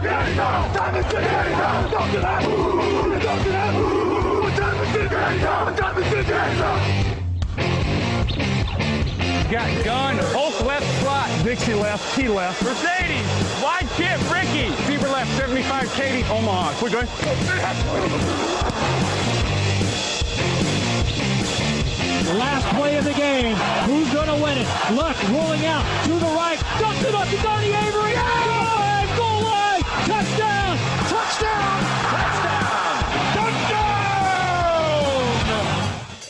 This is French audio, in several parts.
to die Got gun, Hulk left slot, Dixie left, T left, Mercedes, wide chip, Ricky, Fever left, 75, Katie, Omaha. Quick, going. Last play of the game. Who's going to win it? Luck rolling out to the right. Dumps it up to Donnie Avery. Yeah!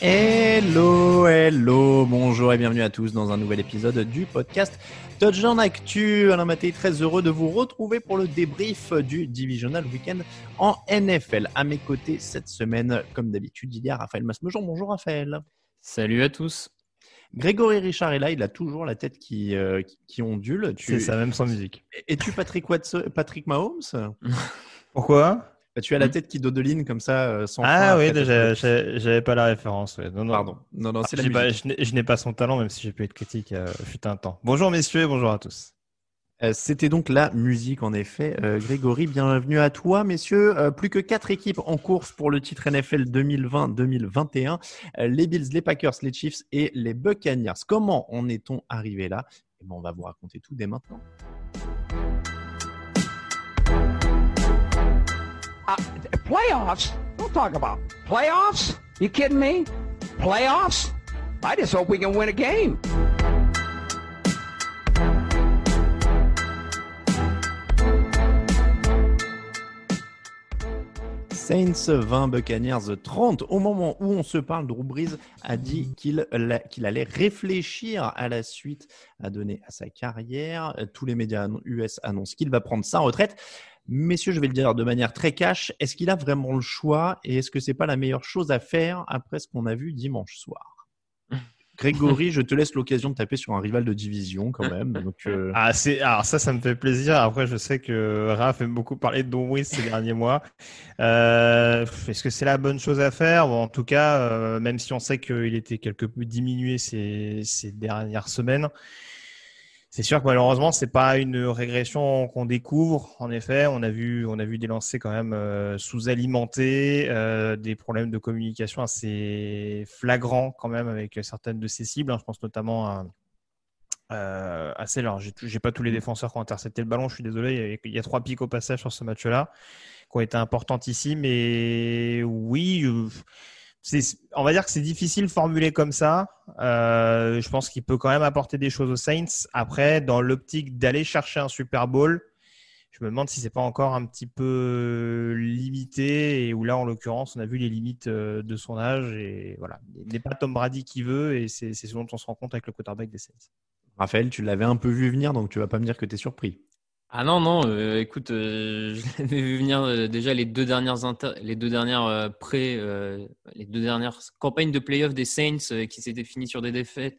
Hello, hello, bonjour et bienvenue à tous dans un nouvel épisode du podcast Touchdown Actu. Alain Mattei, très heureux de vous retrouver pour le débrief du Divisional Weekend en NFL. À mes côtés cette semaine, comme d'habitude, il y a Raphaël Masmejon. Bonjour Raphaël. Salut à tous. Grégory Richard est là, il a toujours la tête qui, euh, qui, ondule. C'est ça, même sans musique. es tu Patrick, Patrick Mahomes Pourquoi bah, tu as la hmm. tête qui dodeline comme ça, euh, sans. Ah oui, j'avais pas la référence. Non, non. Pardon. Non, non, ah, c'est la je n'ai pas son talent, même si j'ai pu être critique euh, fut un temps. Bonjour messieurs, bonjour à tous. Euh, c'était donc la musique, en effet. Grégory, bienvenue à toi, messieurs. plus que quatre équipes en course pour le titre NFL 2020-2021. les Bills, les Packers, les Chiefs et les Buccaneers. Comment en est-on arrivé là Et eh ben, On va vous raconter tout dès maintenant. Uh, playoffs? We'll talk about playoffs. You kidding me? Playoffs? I just hope we can win a game. Saints, 20 Buccaneers, 30. Au moment où on se parle, Drew Brees a dit qu'il allait réfléchir à la suite à donner à sa carrière. Tous les médias US annoncent qu'il va prendre sa retraite. Messieurs, je vais le dire de manière très cash, est-ce qu'il a vraiment le choix et est-ce que c'est pas la meilleure chose à faire après ce qu'on a vu dimanche soir Grégory, je te laisse l'occasion de taper sur un rival de division quand même. Euh, ah, c'est... Alors ça, ça me fait plaisir. Après, je sais que Raph aime beaucoup parler de Dombris ces derniers mois. Euh, est-ce que c'est la bonne chose à faire En tout cas, euh, même si on sait qu'il était quelque peu diminué ces, ces dernières semaines, c'est sûr que malheureusement, ce n'est pas une régression qu'on découvre. En effet, on a vu, on a vu des lancers quand même euh, sous-alimentés, euh, des problèmes de communication assez flagrants quand même avec certaines de ces cibles. Hein. Je pense notamment à, euh, à J'ai pas tous les mm. défenseurs qui ont intercepté le ballon. Je suis désolé. Il y a, trois pics au passage sur ce match-là qui ont été importants ici, mais oui. Euh, on va dire que c'est difficile formuler comme ça. Euh, je pense qu'il peut quand même apporter des choses aux Saints. Après, dans l'optique d'aller chercher un Super Bowl, je me demande si c'est pas encore un petit peu limité et où là, en l'occurrence, on a vu les limites euh, de son âge et voilà, il n'est pas Tom Brady qui veut et c'est ce dont on se rend compte avec le quarterback des Saints. Raphaël, tu l'avais un peu vu venir, donc tu vas pas me dire que tu es surpris. Ah non, non, euh, écoute, euh, je l'avais vu venir euh, déjà les deux dernières, les deux dernières pré... les deux dernières campagnes de playoff des Saints qui s'étaient finies sur des défaites.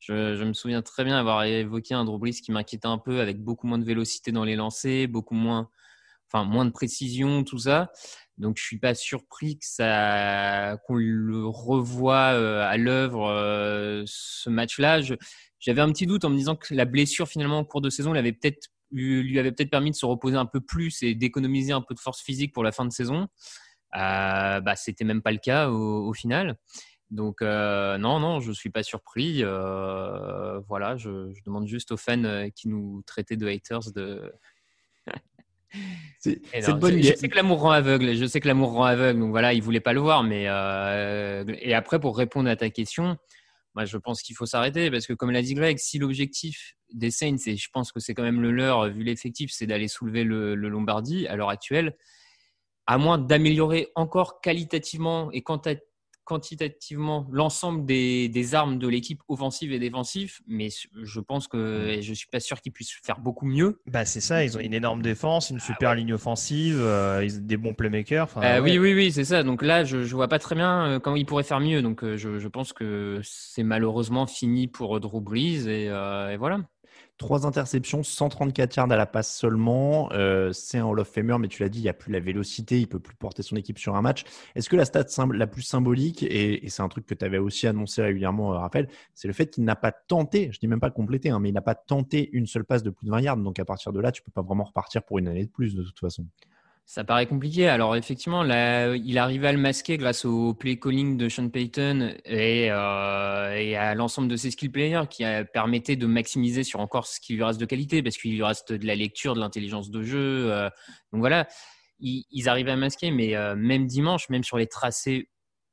Je, je, me souviens très bien avoir évoqué un Drew qui m'inquiétait un peu avec beaucoup moins de vélocité dans les lancers, beaucoup moins, enfin, moins de précision, tout ça. Donc je suis pas surpris que ça qu'on le revoie à l'œuvre ce match-là. J'avais un petit doute en me disant que la blessure finalement en cours de saison l'avait peut-être lui, avait peut-être permis de se reposer un peu plus et d'économiser un peu de force physique pour la fin de saison. Euh, bah, c'était même pas le cas au, final. Donc euh, non, non, je suis pas surpris. Euh, voilà, je, demande juste aux fans euh, qui nous traitaient de haters de. c'est, non, bonne je, je, sais que l'amour rend aveugle. Je sais que l'amour rend aveugle. Donc voilà, ils voulaient pas le voir. Mais et après, pour répondre à ta question, moi je pense qu'il faut s'arrêter parce que comme l'a dit Greg, si l'objectif des Saints, et je pense que c'est quand même le leur, vu l'effectif, c'est d'aller soulever le, le, Lombardie à l'heure actuelle, à moins d'améliorer encore qualitativement et quantitativement l'ensemble des, armes de l'équipe offensive et défensive, mais je pense que mm. je ne suis pas sûr qu'ils puissent faire beaucoup mieux. Bah c'est ça, ils ont une énorme défense, une super ah ligne offensive, euh, des bons playmakers. Euh, oui, oui, oui, c'est ça. Donc là, je ne vois pas très bien euh, comment ils pourraient faire mieux. Donc je, pense que c'est malheureusement fini pour Drew Brees et voilà. Trois interceptions, 134 yards à la passe seulement. Euh, c'est un Hall of mais tu l'as dit, il n'y a plus la vélocité, il peut plus porter son équipe sur un match. Est-ce que la stat la plus symbolique, et, c'est un truc que tu avais aussi annoncé régulièrement, euh, Raphaël, c'est le fait qu'il n'a pas tenté, je dis même pas complété, hein, mais il n'a pas tenté une seule passe de plus de 20 yards. Donc à partir de là, tu peux pas vraiment repartir pour une année de plus de toute façon. Ça paraît compliqué. Alors effectivement, il arrive à le masquer grâce au play calling de Sean Payton et, euh, à l'ensemble de ses skill players qui permettaient de maximiser sur encore ce qui lui reste de qualité, parce qu'il lui reste de la lecture, de l'intelligence de jeu. Euh. donc voilà, ils, arrivaient à masquer, mais euh, même dimanche, même sur les tracés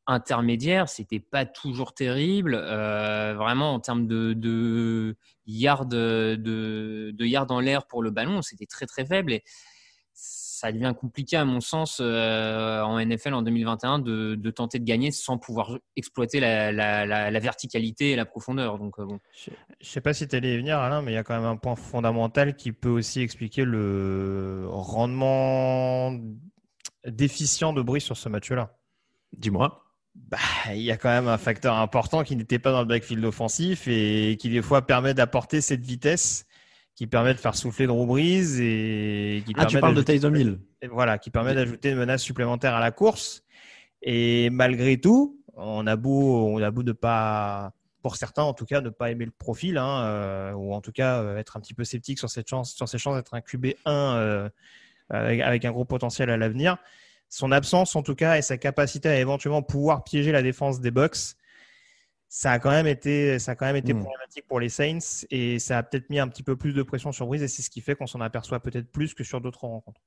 intermédiaires, c'était pas toujours terrible. vraiment en termes de, de yards de, yard en l'air pour le ballon, c'était très très faible. Et ça devient compliqué, à mon sens, euh, en NFL en 2021, de, tenter de gagner sans pouvoir exploiter la, verticalité et la profondeur. Donc, euh, bon. Je ne sais pas si tu allais y venir, Alain, mais il y a quand même un point fondamental qui peut aussi expliquer le rendement déficient de bruit sur ce match-là. Dis-moi. Bah, il y a quand même un facteur important qui n'était pas dans le backfield offensif et qui des fois permet d'apporter cette vitesse qui permet de faire souffler gros Brees et qui ah, permet tu parles de Voilà, qui permet d'ajouter une menace supplémentaire à la course. Et malgré tout, on a beau, on a beau de pas, pour certains en tout cas, ne pas aimer le profil, hein, euh, ou en tout cas euh, être un petit peu sceptique sur cette chance, sur ses chances d'être un QB1 euh, avec, un gros potentiel à l'avenir. Son absence, en tout cas, et sa capacité à éventuellement pouvoir piéger la défense des box ça a quand même été, ça a quand même été hmm. problématique pour les Saints et ça a peut-être mis un petit peu plus de pression sur Breeze et c'est ce qui fait qu'on s'en aperçoit peut-être plus que sur d'autres rencontres.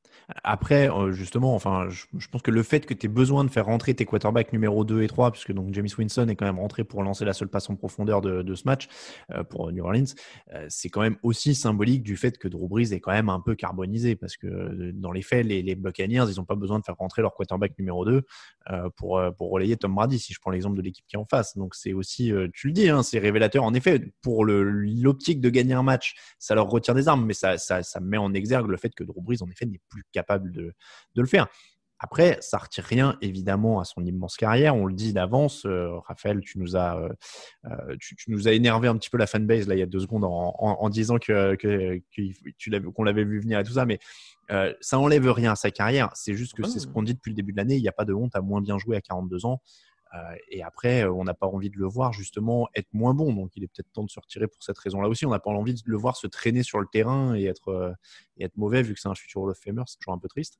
Après, euh, justement, enfin, je, pense que le fait que tu aies besoin de faire rentrer tes quarterbacks numéro 2 et 3, puisque donc James Winston est quand même rentré pour lancer la seule passe en profondeur de, ce match euh, pour New Orleans, euh, c'est quand même aussi symbolique du fait que Drew Brise est quand même un peu carbonisé parce que dans les faits, les, les Buccaneers, ils n'ont pas besoin de faire rentrer leur quarterback numéro 2 pour, pour relayer Tom Brady, si je prends l'exemple de l'équipe qui est en face. Donc c'est aussi euh, tu le dis, hein, c'est révélateur. En effet, pour l'optique de gagner un match, ça leur retire des armes, mais ça, met en exergue le fait que Drew Brees, en effet, n'est plus capable de, le faire. Après, ça retire rien évidemment à son immense carrière. On le dit d'avance. Euh, Raphaël, tu nous as, euh, tu, nous as énervé un petit peu la fanbase là il y a deux secondes en, disant que, qu'on l'avait vu venir et tout ça. Mais ça enlève rien à sa carrière. C'est juste que ah c'est ce qu'on dit depuis le début de l'année. Il n'y a pas de honte à moins bien jouer à 42 ans. Euh, et après, on n'a pas envie de le voir justement être moins bon. Donc, il est peut-être temps de se retirer pour cette raison-là aussi. On n'a pas envie de le voir se traîner sur le terrain et être, euh, mauvais vu que c'est un futur Hall Famer. C'est toujours un peu triste.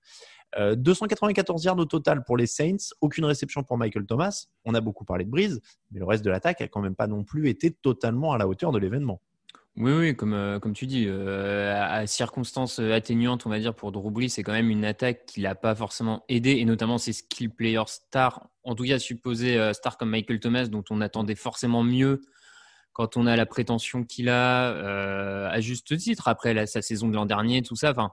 294 euh, yards au total pour les Saints. Aucune réception pour Michael Thomas. On a beaucoup parlé de Brise, mais le reste de l'attaque a quand même pas non plus été totalement à la hauteur de l'événement. Oui, comme, euh, comme tu dis, euh, à, circonstances euh, atténuantes, on va dire, pour Brees, c'est quand même une attaque qui l'a pas forcément aidé, et notamment ses skill players stars, en tout cas supposés star stars comme Michael Thomas, dont on attendait forcément mieux quand on a la prétention qu'il a, à juste titre, après sa saison de l'an dernier, tout ça. Enfin,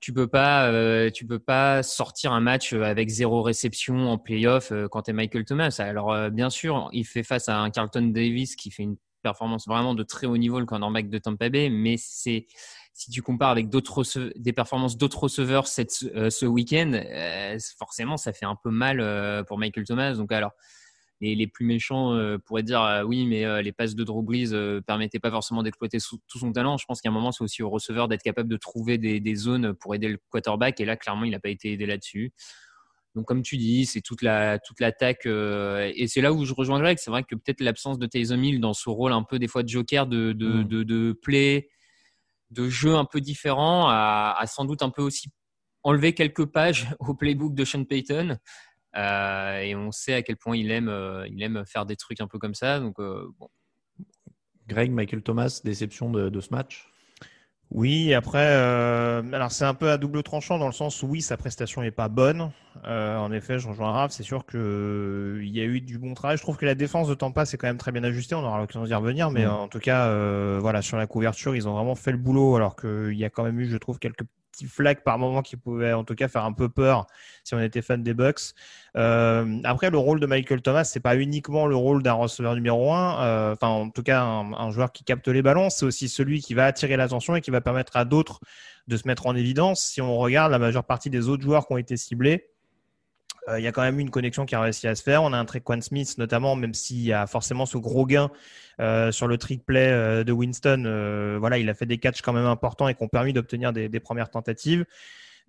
tu peux pas tu peux pas sortir un match avec zéro réception en playoff quand tu es Michael Thomas. Alors bien sûr, il fait face à un Carlton Davis qui fait une performance vraiment de très haut niveau, le cornerback de Tampa Bay, mais c'est si tu compares avec d'autres des performances d'autres receveurs cette, euh, ce week-end, euh, forcément, ça fait un peu mal euh, pour Michael Thomas. Donc alors. les les, plus méchants pourraient dire ah oui, mais les passes de Drew Brees permettaient pas forcément d'exploiter tout son talent. Je pense qu'à un moment, c'est aussi au receveur d'être capable de trouver des, des, zones pour aider le quarterback. Et là, clairement, il n'a pas été aidé là-dessus. Donc, comme tu dis, c'est toute la toute l'attaque. Euh, et c'est là où je rejoins Greg. C'est vrai que peut-être l'absence de Tyson Hill dans son rôle un peu des fois de joker, de de, hmm. de, de play, de jeu un peu différent, a, sans doute un peu aussi enlevé quelques pages au playbook de Sean Payton. Euh, et on sait à quel point il aime euh, il aime faire des trucs un peu comme ça. Donc bon. Greg, Michael Thomas, déception de ce match oui, après, euh, alors c'est un peu à double tranchant dans le sens où oui, sa prestation n'est pas bonne. Euh, en effet, je rejoins Raph, c'est sûr qu'il euh, il y a eu du bon travail. Je trouve que la défense de Tampa c'est quand même très bien ajustée, on aura l'occasion d'y revenir, mais mm. en tout cas, euh, voilà, sur la couverture, ils ont vraiment fait le boulot alors qu'il y a quand même eu, je trouve, quelques petits par moment qui pouvait en tout cas faire un peu peur si on était fan des Bucks. Euh, après, le rôle de Michael Thomas, c'est pas uniquement le rôle d'un receveur numéro 1 euh, enfin en tout cas un, un, joueur qui capte les ballons, c'est aussi celui qui va attirer l'attention et qui va permettre à d'autres de se mettre en évidence. Si on regarde la majeure partie des autres joueurs qui ont été ciblés, euh, il y a quand même eu une connexion qui a réussi à se faire. On a un Quan Smith notamment, même s'il y a forcément ce gros gain euh, sur le trick play euh, de Winston. voilà, il a fait des catchs quand même importants et qui ont permis d'obtenir des, premières tentatives.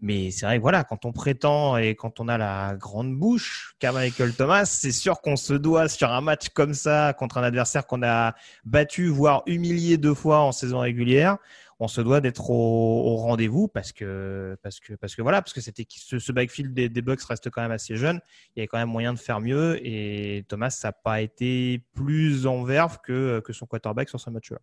Mais c'est vrai voilà, quand on prétend et quand on a la grande bouche comme Michael Thomas, c'est sûr qu'on se doit sur un match comme ça contre un adversaire qu'on a battu, voire humilié deux fois en saison régulière on se doit d'être au, rendez-vous parce que, parce que, parce que voilà, parce que c'était ce, ce backfield des, des Bucks reste quand même assez jeune. Il y a quand même moyen de faire mieux et Thomas, ça n'a pas été plus en verve que, que son quarterback sur ce match-là.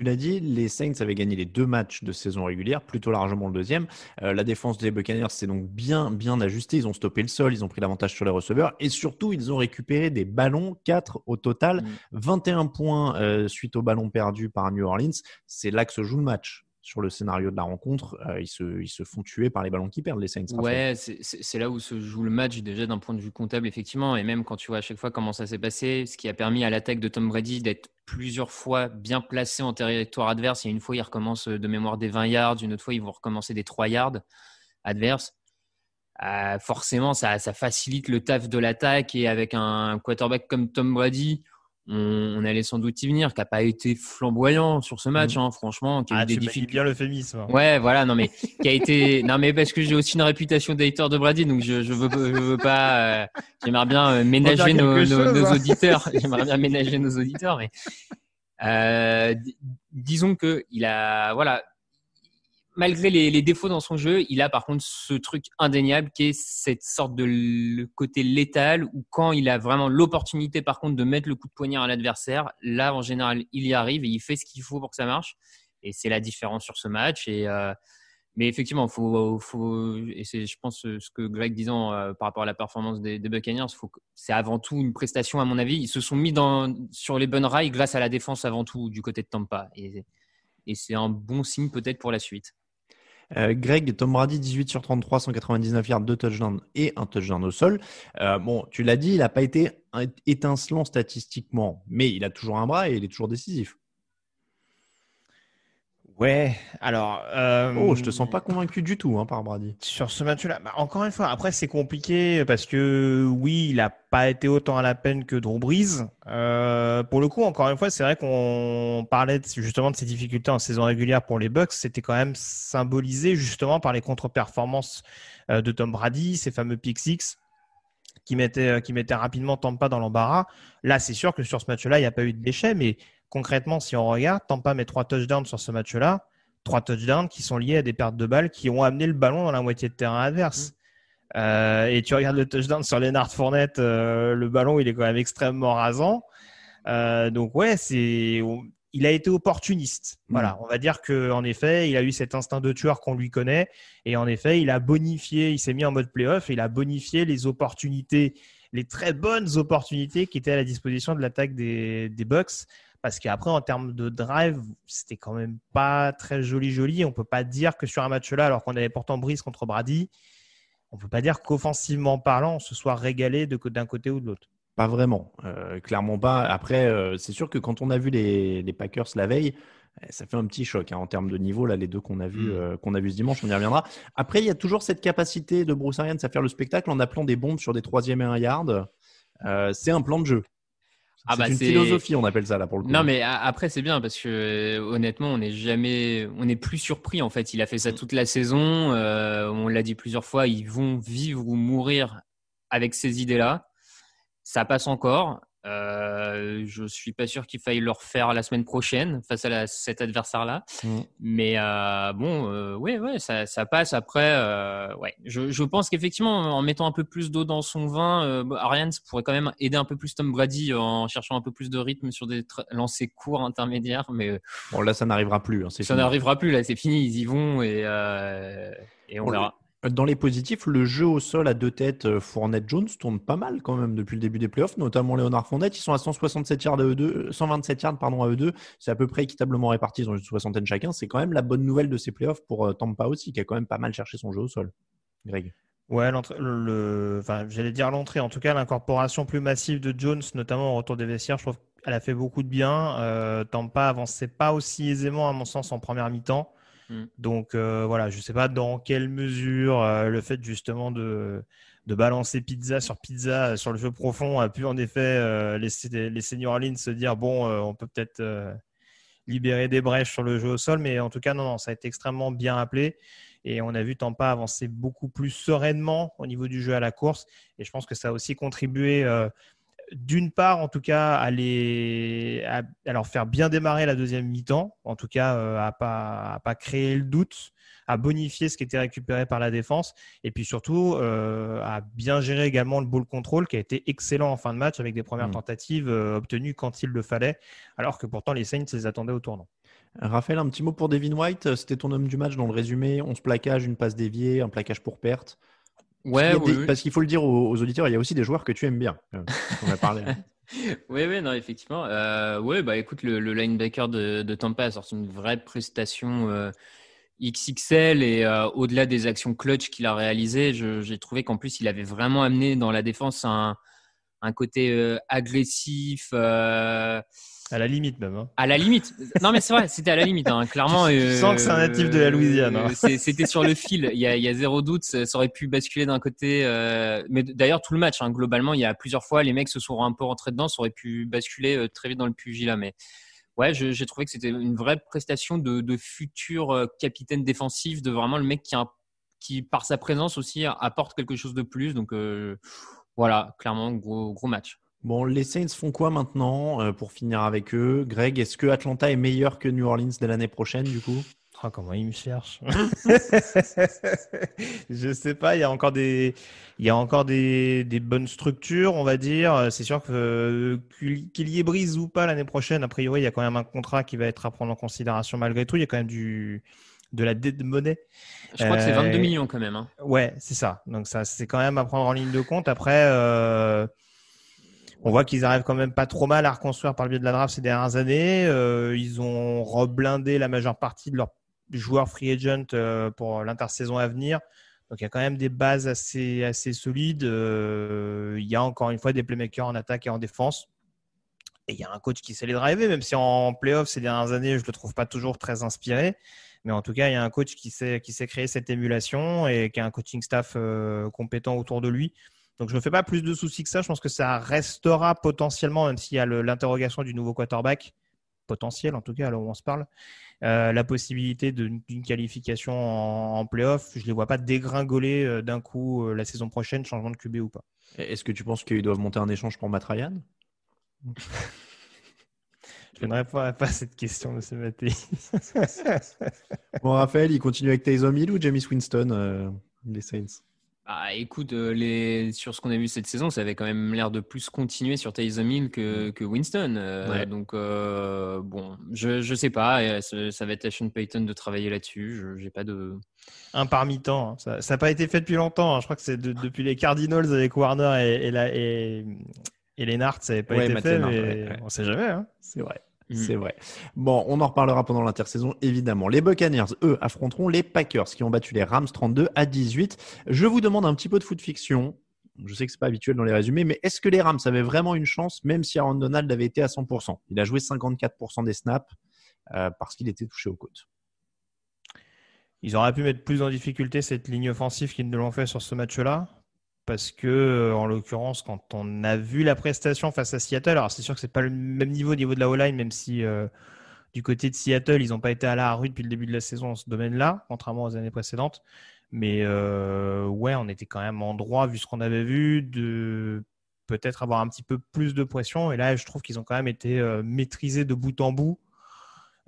Tu l'as dit, les Saints avaient gagné les deux matchs de saison régulière, plutôt largement le deuxième. Euh, la défense des Buccaneers s'est donc bien, bien ajustée. Ils ont stoppé le sol, ils ont pris l'avantage sur les receveurs et surtout, ils ont récupéré des ballons, 4 au total, 21 mm. points euh, suite au ballon perdu par New Orleans. C'est là que se joue le match sur le scénario de la rencontre. Euh, ils, se, font tuer par les ballons qui perdent, les Saints. Ouais, c'est là où se joue le match déjà d'un point de vue comptable, effectivement. Et même quand tu vois à chaque fois comment ça s'est passé, ce qui a permis à l'attaque de Tom Brady d'être plusieurs fois bien placé en territoire adverse. Et une fois, il recommence euh, de mémoire des 20 yards, une autre fois, ils vont recommencer des 3 yards adverses. Euh, forcément, ça, ça, facilite le taf de l'attaque et avec un quarterback comme Tom Brady, on, on, allait sans doute y venir, qui n'a pas été flamboyant sur ce match, mm. hein, franchement. Qui a ah, eu des tu difficultés. bien hein. Ouais, voilà, non, mais qui a été. Non, mais parce que j'ai aussi une réputation d'hater de Brady, donc je, je, veux, pas. Euh, J'aimerais bien euh, ménager nos, nos, hein. auditeurs. J'aimerais bien ménager nos auditeurs, mais. Euh, disons que il a voilà malgré les, défauts dans son jeu, il a par contre ce truc indéniable qui est cette sorte de côté létal où quand il a vraiment l'opportunité par contre de mettre le coup de poignard à l'adversaire, là en général il y arrive et il fait ce qu'il faut pour que ça marche. Et c'est la différence sur ce match. Et, euh, mais effectivement, faut, et je pense ce que Greg disait euh, par rapport à la performance des, Buccaneers, c'est avant tout une prestation à mon avis. Ils se sont mis sur les bonnes rails grâce à la défense avant tout du côté de Tampa. et c'est un bon signe peut-être pour la suite. Euh, Greg, Tom Brady, 18 sur 33, 199 yards, 2 touchdowns et un touchdown au sol. Euh, bon, tu l'as dit, il n'a pas été étincelant statistiquement, mais il a toujours un bras et il est toujours décisif. Ouais, alors. Euh, oh, je te sens pas convaincu du tout hein, par Brady. Sur ce match-là, bah, encore une fois, après c'est compliqué parce que oui, il a pas été autant à la peine que Drew Brees. Euh, pour le coup, encore une fois, c'est vrai qu'on parlait justement de ses difficultés en saison régulière pour les Bucks. C'était quand même symbolisé justement par les contre-performances euh, de Tom Brady, ses fameux Pixixix, qui mettaient, euh, qui mettaient rapidement Tampa dans l'embarras. Là, c'est sûr que sur ce match-là, il n'y a pas eu de déchet, mais concrètement, si on regarde, Tampa met trois touchdowns sur ce match-là, trois touchdowns qui sont liés à des pertes de balles qui ont amené le ballon dans la moitié de terrain adverse. Mm. Euh, et tu regardes le touchdown sur Lennart Fournette, euh, le ballon, il est quand même extrêmement rasant. Euh, donc ouais, c'est il a été opportuniste. Mm. Voilà, on va dire que en effet, il a eu cet instinct de tueur qu'on lui connaît, et en effet, il a bonifié, il s'est mis en mode playoff, il a bonifié les opportunités, les très bonnes opportunités qui étaient à la disposition de l'attaque des, des Bucks. Parce qu'après, en termes de drive, c'était quand même pas très joli, joli. On peut pas dire que sur un match-là, alors qu'on avait pourtant brise contre Brady, on peut pas dire qu'offensivement parlant, on se soit régalé d'un côté ou de l'autre. Pas vraiment, euh, clairement pas. Après, euh, c'est sûr que quand on a vu les, Packers la veille, eh, ça fait un petit choc hein, en termes de niveau, là, les deux qu'on a vus mm. euh, qu'on a vu ce dimanche, on y reviendra. Après, il y a toujours cette capacité de Bruce Arians à faire le spectacle en appelant des bombes sur des troisièmes et un yard. c'est un plan de jeu. Ah c'est bah, une philosophie, on appelle ça là pour le coup. Non, mais après c'est bien parce que euh, honnêtement, on n'est jamais, on n'est plus surpris en fait. Il a fait ça mm. toute la saison. Euh, on l'a dit plusieurs fois, ils vont vivre ou mourir avec ces idées-là. Ça passe encore. Euh, je suis pas sûr qu'il faille le refaire la semaine prochaine face à la, cet adversaire-là. Mm. Mais euh, bon, euh, ouais, ouais, ça, ça passe. Après, euh, ouais, je, je pense qu'effectivement, en mettant un peu plus d'eau dans son vin, euh, Ariane pourrait quand même aider un peu plus Tom Brady euh, en cherchant un peu plus de rythme sur des lancers courts intermédiaires. Mais bon, là, ça n'arrivera plus. Hein, ça n'arrivera plus. Là, c'est fini. Ils y vont et, et on verra. Dans les positifs, le jeu au sol à deux têtes euh, Fournette-Jones tourne pas mal quand même depuis le début des playoffs, notamment Léonard Fournette. Ils sont à 167 yards à e2, 127 euh, yards pardon, à e2. C'est à peu près équitablement réparti, ils ont une soixantaine chacun. C'est quand même la bonne nouvelle de ces playoffs pour euh, Tampa aussi, qui a quand même pas mal cherché son jeu au sol. Greg. Ouais, le, j'allais dire l'entrée, en tout cas l'incorporation plus massive de Jones, notamment au retour des vestiaires, je trouve qu'elle a fait beaucoup de bien. Tampa avançait pas aussi aisément, à mon sens, en première mi-temps. Mm. Donc euh, voilà, je ne sais pas dans quelle mesure euh, le fait justement de, balancer pizza sur pizza euh, sur le jeu profond a pu en effet laisser les, seniors en se dire bon, on peut peut-être libérer des brèches sur le jeu au sol, mais en tout cas non, non, ça a été extrêmement bien appelé. Et on a vu Tampa avancer beaucoup plus sereinement au niveau du jeu à la course. Et je pense que ça a aussi contribué d'une part, en tout cas, à, faire bien démarrer la deuxième mi-temps, en tout cas, euh, à pas, pas créer le doute, à bonifier ce qui était récupéré par la défense, et puis surtout euh, à bien gérer également le ball control qui a été excellent en fin de match avec des premières mm. tentatives euh, obtenues quand il le fallait, alors que pourtant les Saints les attendaient au tournant. Raphaël, un petit mot pour Devin White, c'était ton homme du match dans le résumé, 11 plaquages, une passe déviée, un plaquage pour perte. Ouais, Parce qu'il faut le dire aux, auditeurs, il y a aussi des joueurs que tu aimes bien. Euh, oui, oui, non, effectivement. Euh, oui, bah écoute, le, linebacker de, Tampa a sorti une vraie prestation euh, XXL et au-delà des actions clutch qu'il a réalisées, j'ai trouvé qu'en plus, il avait vraiment amené dans la défense un, un côté agressif. À la limite même. Hein. À la limite. Non mais c'est vrai, c'était à la limite. Hein. Clairement. Euh, sens que c'est un natif de la Louisiane. Hein. C'était sur le fil. Il y, a, zéro doute. Ça aurait pu basculer d'un côté. Euh, mais d'ailleurs tout le match, hein, globalement, il y a plusieurs fois les mecs se sont un peu rentrés dedans. Ça aurait pu basculer euh, très vite dans le pugilat. Mais ouais, j'ai trouvé que c'était une vraie prestation de, futur capitaine défensif, de vraiment le mec qui, par sa présence aussi apporte quelque chose de plus. Donc voilà, clairement gros gros match. Bon, les Saints font quoi maintenant euh, pour finir avec eux Greg, est-ce que Atlanta est meilleur que New Orleans de l'année prochaine du coup ah, comment ils me cherchent Je sais pas, il y a encore des, il y a encore des, des bonnes structures, on va dire. C'est sûr que euh, qu'il y ait brise ou pas l'année prochaine, a priori, il y a quand même un contrat qui va être à prendre en considération malgré tout. Il y a quand même du, de la dette de monnaie. Je crois que c'est 22 euh, millions quand même. Hein. Ouais, c'est ça. Donc ça, c'est quand même à prendre en ligne de compte. Après. On voit qu'ils arrivent quand même pas trop mal à reconstruire par le biais de la draft ces dernières années. Euh, ils ont reblindé la majeure partie de leurs joueurs free agent euh, pour l'intersaison à venir. Donc il y a quand même des bases assez, assez solides. Euh, il y a encore une fois des playmakers en attaque et en défense. Et il y a un coach qui sait les driver, même si en playoff ces dernières années, je ne le trouve pas toujours très inspiré. Mais en tout cas, il y a un coach qui sait, qui créer cette émulation et qui a un coaching staff compétent autour de lui. Donc je ne me fais pas plus de soucis que ça. Je pense que ça restera potentiellement, même s'il y a l'interrogation du nouveau quarterback, potentiel en tout cas, alors où on se parle, euh, la possibilité d'une qualification en, playoff. Je ne les vois pas dégringoler euh, d'un coup euh, la saison prochaine, changement de QB ou pas. Est-ce que tu penses qu'ils doivent monter un échange pour Matt Ryan Je ne réponds pas à cette question, monsieur Maté. bon, Raphaël, il continue avec Taysom Hill ou James Winston, les Saints ah, écoute, euh, les... sur ce qu'on a vu cette saison, ça avait quand même l'air de plus continuer sur Taysom Hill que, mm. Winston. Euh, donc, euh, bon, je, ne sais pas. ça, va être à Sean Payton de travailler là-dessus. Je n'ai pas de. Un parmi temps. Hein. Ça n'a pas été fait depuis longtemps. Hein. Je crois que c'est depuis les Cardinals avec Warner et, les la, et, ça n'avait pas été fait. on ne sait jamais. Hein. C'est vrai. Mhm. C'est vrai. Bon, on en reparlera pendant l'intersaison, évidemment. Les Buccaneers, eux, affronteront les Packers qui ont battu les Rams 32 à 18. Je vous demande un petit peu de foot fiction. Je sais que n'est pas habituel dans les résumés, mais est-ce que les Rams avaient vraiment une chance, même si Aaron Donald avait été à 100% Il a joué 54% des snaps euh, parce qu'il était touché aux côtes. Ils auraient pu mettre plus en difficulté cette ligne offensive qu'ils ne l'ont fait sur ce match-là parce que euh, en l'occurrence, quand on a vu la prestation face à Seattle, alors c'est sûr que ce n'est pas le même niveau au niveau de la O-line, même si euh, du côté de Seattle, ils n'ont pas été à la rue depuis le début de la saison en ce domaine-là, contrairement aux années précédentes. Mais euh, ouais, on était quand même en droit, vu ce qu'on avait vu, de peut-être avoir un petit peu plus de pression. Et là, je trouve qu'ils ont quand même été maîtrisés de bout en bout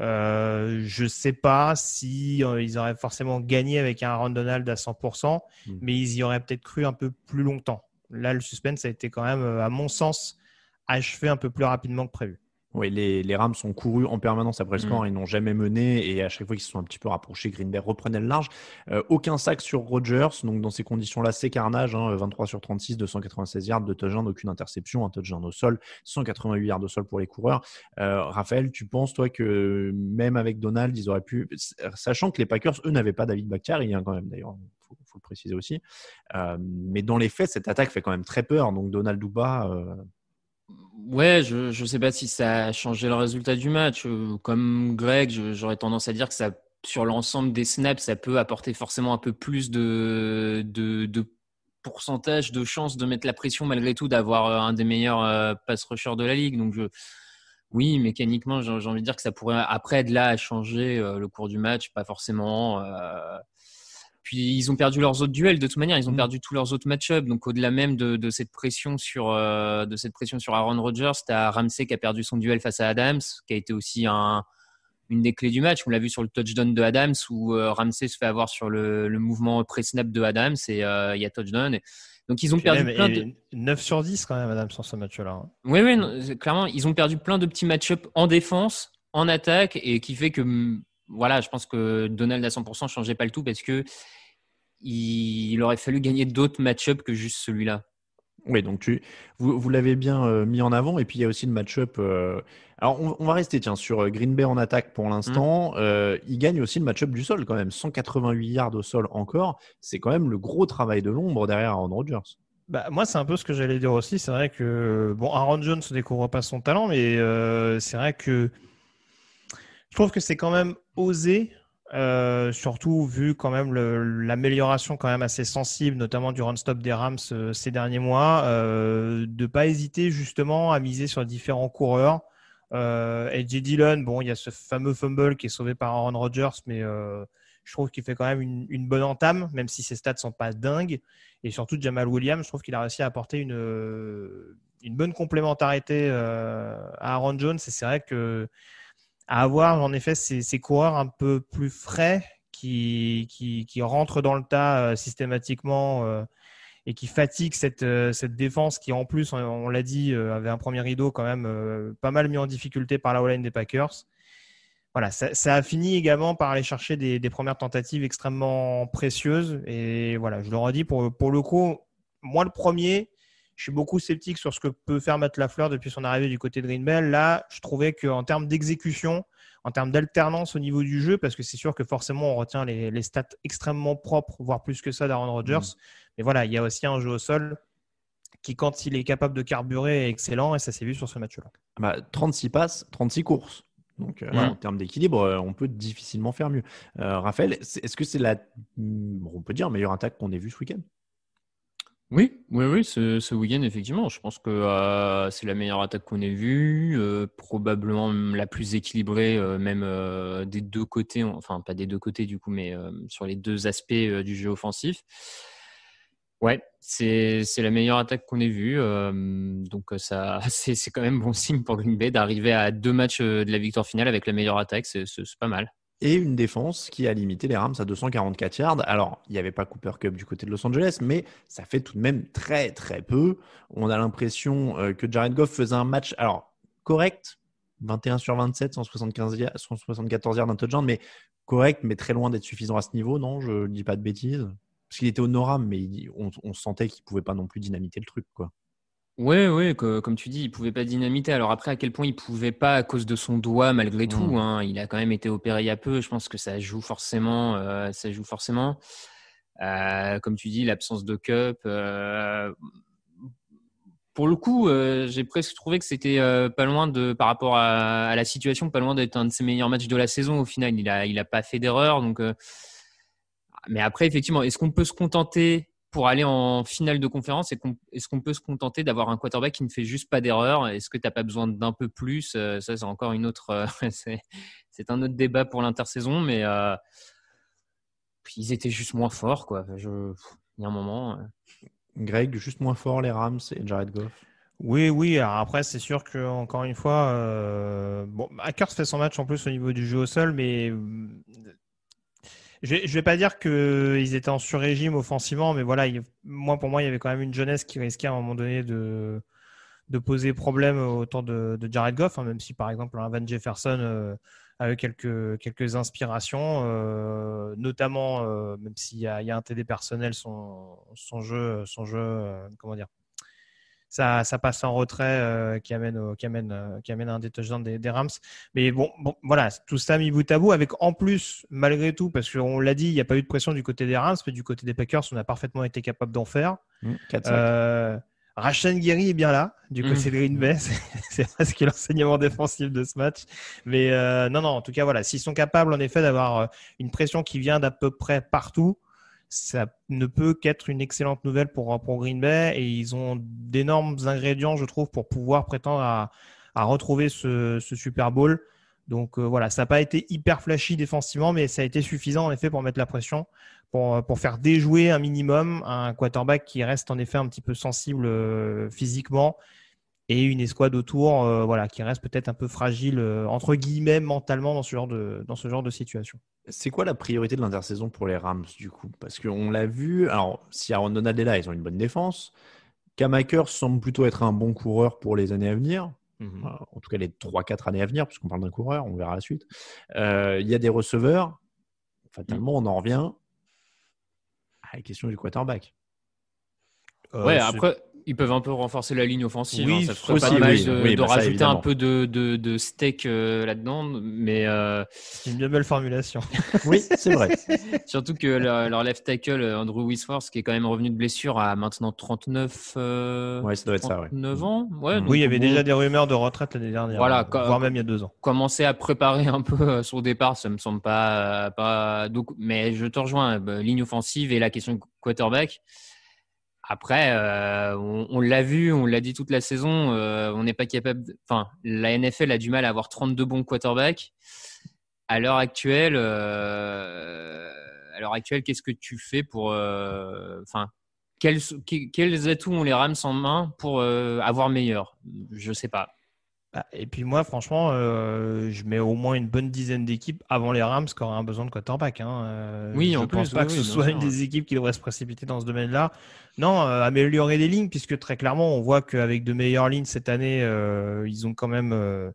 euh, je ne sais pas si euh, ils auraient forcément gagné avec un Aaron à 100%, hmm. mais ils y auraient peut-être cru un peu plus longtemps. Là, le suspense a été quand même, euh, à mon sens, achevé un peu plus rapidement que prévu. Oui, les, les Rams sont courus en permanence après le mm. score, ils n'ont jamais mené et à chaque fois qu'ils se sont un petit peu rapprochés, Greenberg reprenait le large. Euh, aucun sac sur Rodgers, donc dans ces conditions-là, c'est carnage, hein, 23 sur 36, 296 yards, de touchdown, aucune interception, un touchdown au sol, 188 yards au sol pour les coureurs. Euh, Raphaël, tu penses toi que même avec Donald, ils auraient pu, sachant que les Packers, eux, n'avaient pas David Il en a quand même d'ailleurs, faut, faut le préciser aussi, euh, mais dans les faits, cette attaque fait quand même très peur, donc Donald Duba Ouais, je ne sais pas si ça a changé le résultat du match. Comme Greg, j'aurais tendance à dire que ça, sur l'ensemble des snaps, ça peut apporter forcément un peu plus de, de, pourcentage de chances de mettre la pression malgré tout d'avoir euh, un des meilleurs euh, pass rushers de la ligue. Donc je, oui, mécaniquement, j'ai envie de dire que ça pourrait après de là à changer euh, le cours du match, pas forcément. Puis ils ont perdu leurs autres duels de toute manière, ils ont mm. perdu tous leurs autres match-up. Donc au-delà même de, cette pression sur euh, de cette pression sur Aaron Rodgers, c'est à Ramsey qui a perdu son duel face à Adams, qui a été aussi un, une des clés du match. On l'a vu sur le touchdown de Adams où euh, Ramsey se fait avoir sur le, mouvement pré-snap de Adams et euh, il y a touchdown. Donc ils ont perdu plein de... 9 sur 10 quand même Adams sur ce match-là. Hein. Oui, oui, clairement, ils ont perdu plein de petits match-up en défense, en attaque et qui fait que voilà, je pense que Donald à 100% changeait pas le tout parce que il, aurait fallu gagner d'autres match-ups que juste celui-là. Oui, donc tu, vous, l'avez bien euh, mis en avant. Et puis, il y a aussi le match-up. Euh, alors, on, va rester tiens, sur euh, Green Bay en attaque pour l'instant. Mm. il gagne aussi le match-up du sol quand même. 188 yards au sol encore. C'est quand même le gros travail de l'ombre derrière Aaron Rodgers. Bah, moi, c'est un peu ce que j'allais dire aussi. C'est vrai que bon, Aaron Jones ne découvre pas son talent, mais c'est vrai que je trouve que c'est quand même osé, euh, surtout vu quand même l'amélioration quand même assez sensible, notamment du run-stop des Rams euh, ces derniers mois, de euh, de pas hésiter justement à miser sur différents coureurs. et Dillon, bon, il y a ce fameux fumble qui est sauvé par Aaron Rodgers, mais je trouve qu'il fait quand même une, bonne entame, même si ses stats sont pas dingues. Et surtout Jamal Williams, je trouve qu'il a réussi à apporter une, une bonne complémentarité à Aaron Jones. Et c'est vrai que à avoir en effet ces, coureurs un peu plus frais qui, qui, rentrent dans le tas euh, systématiquement euh, et qui fatiguent cette, euh, cette défense qui, en plus, on, l'a dit, avait un premier rideau quand même pas mal mis en difficulté par la line des Packers. Voilà, ça, a fini également par aller chercher des, premières tentatives extrêmement précieuses. Et voilà, je le redis, pour, pour le coup, moi le premier, je suis beaucoup sceptique sur ce que peut faire Matt Lafleur depuis son arrivée du côté de Green Bay. Là, je trouvais qu'en termes d'exécution, en termes d'alternance au niveau du jeu, parce que c'est sûr que forcément on retient les, stats extrêmement propres, voire plus que ça d'Aaron Rodgers. Mm. Mais voilà, il y a aussi un jeu au sol qui, quand il est capable de carburer, est excellent et ça s'est vu sur ce match-là. 36 ah bah, passes, 36 courses. Donc, euh, mm. en termes d'équilibre, euh, on peut difficilement faire mieux. Euh, Raphaël, est-ce que c'est la, mm, on peut dire, meilleure attaque qu'on ait vue ce week-end oui, oui, oui, ce, week-end, effectivement, je pense que euh, c'est la meilleure attaque qu'on ait vue, euh, probablement la plus équilibrée, euh, même des deux côtés, enfin pas des deux côtés du coup, mais sur les deux aspects du jeu offensif. Ouais, c'est la meilleure attaque qu'on ait vue, donc ça, c'est quand même bon signe pour Green Bay d'arriver à deux matchs de la victoire finale avec la meilleure attaque, c'est pas mal et une défense qui a limité les Rams à 244 yards. Alors, il n'y avait pas Cooper Cup du côté de Los Angeles, mais ça fait tout de même très très peu. On a l'impression euh, que Jared Goff faisait un match, alors correct, 21 sur 27, 175 174 yards d'un touchdown, mais correct, mais très loin d'être suffisant à ce niveau, non Je ne dis pas de bêtises. Parce qu'il était honorable, mais on, on sentait qu'il ne pouvait pas non plus dynamiter le truc, quoi. Oui, comme tu dis, il pouvait pas dynamiter. Alors après, à quel point il pouvait pas à cause de son doigt, malgré mmh. tout. Hein. il a quand même été opéré il y a peu. Je pense que ça joue forcément. Euh, ça joue forcément. Euh, comme tu dis, l'absence de cup. Euh, pour le coup, j'ai presque trouvé que c'était pas loin de, par rapport à, la situation, pas loin d'être un de ses meilleurs matchs de la saison. Au final, il n'a pas fait d'erreur. Donc, mais après, effectivement, est-ce qu'on peut se contenter pour aller en finale de conférence Est-ce qu'on peut se contenter d'avoir un quarterback qui ne fait juste pas d'erreur Est-ce que tu n'as pas besoin d'un peu plus euh, Ça, c'est encore une autre. Euh, c'est un autre débat pour l'intersaison, mais euh, ils étaient juste moins forts, quoi. Je, il y a un moment. Greg, juste moins fort les Rams et Jared Goff. Oui, oui. après, c'est sûr que encore une fois, bon, Akers fait son match en plus au niveau du jeu au sol, mais je ne vais pas dire qu'ils étaient en sur-régime offensivement, mais voilà, moi, pour moi, il y avait quand même une jeunesse qui risquait à un moment donné de, poser problème autour de, de Jared Goff, hein, même si par exemple un Van Jefferson euh, a eu quelques, quelques inspirations, euh, notamment, euh, même s'il y, y, a un TD personnel, son, son jeu, son jeu comment dire, ça, passe en retrait euh, qui amène, au, qui, amène, euh, qui amène un détachement des, des Rams. Mais bon, bon, voilà, tout ça mis bout à bout, avec en plus, malgré tout, parce qu'on l'a dit, il n'y a pas eu de pression du côté des Rams, mais du côté des Packers, on a parfaitement été capable d'en faire. Mmh, 4 euh, est bien là, du coup mmh. c'est de Green Bay. C'est presque l'enseignement défensif de ce match. Mais euh, non, non, en tout cas, voilà. S'ils sont capables, en effet, d'avoir une pression qui vient d'à peu près partout, ça ne peut qu'être une excellente nouvelle pour, Green Bay et ils ont d'énormes ingrédients, je trouve, pour pouvoir prétendre à, retrouver ce, Super Bowl. Donc euh, voilà, ça n'a pas été hyper flashy défensivement, mais ça a été suffisant en effet pour mettre la pression, pour, euh, faire déjouer un minimum un quarterback qui reste en effet un petit peu sensible euh, physiquement et une escouade autour euh, voilà, qui reste peut-être un peu fragile, euh, entre guillemets, mentalement dans ce genre de, dans ce genre de situation. C'est quoi la priorité de l'intersaison pour les Rams, du coup Parce qu'on l'a vu, alors si Aaron Donald est là, ils ont une bonne défense. Kamaker semble plutôt être un bon coureur pour les années à venir. Mhm. Euh, en tout cas, les 3-4 années à venir, puisqu'on parle d'un coureur, on verra la suite. Il y a des receveurs. Fatalement, on en revient à ah, la question du quarterback. ouais, après, ils peuvent un peu renforcer la ligne offensive. Hein. ça serait pas mal de, bah, rajouter un peu de, de, steak euh, là-dedans. Mais euh, c'est une bien belle formulation. oui, c'est vrai. Surtout que leur, left tackle, euh, Andrew Wisworth, qui est quand même revenu de blessure à maintenant 39, ouais, ça doit être ça, ouais. ans. Mm. oui, il y avait déjà des rumeurs de retraite l'année dernière, voilà, hein, voire même il y a deux ans. Commencer à préparer un peu son départ, ça me semble pas. pas... Donc, mais je te rejoins, ligne offensive et la question quarterback. Après, euh, on, l'a vu, on l'a dit toute la saison, euh, on n'est pas capable. Enfin, la NFL a du mal à avoir 32 bons quarterbacks. À l'heure actuelle, euh, à l'heure actuelle, qu'est-ce que tu fais pour, enfin, quels, quels, atouts on les Rams en main pour avoir meilleur Je sais pas. Bah, et puis moi, franchement, euh, je mets au moins une bonne dizaine d'équipes avant les Rams qui auraient un besoin de quarterback. Hein. Euh, oui, je ne pense pas que ce soit une des équipes qui devrait se précipiter dans ce domaine-là. Non, euh, améliorer les lignes, puisque très clairement, on voit qu'avec de meilleures lignes cette année, ils ont quand même,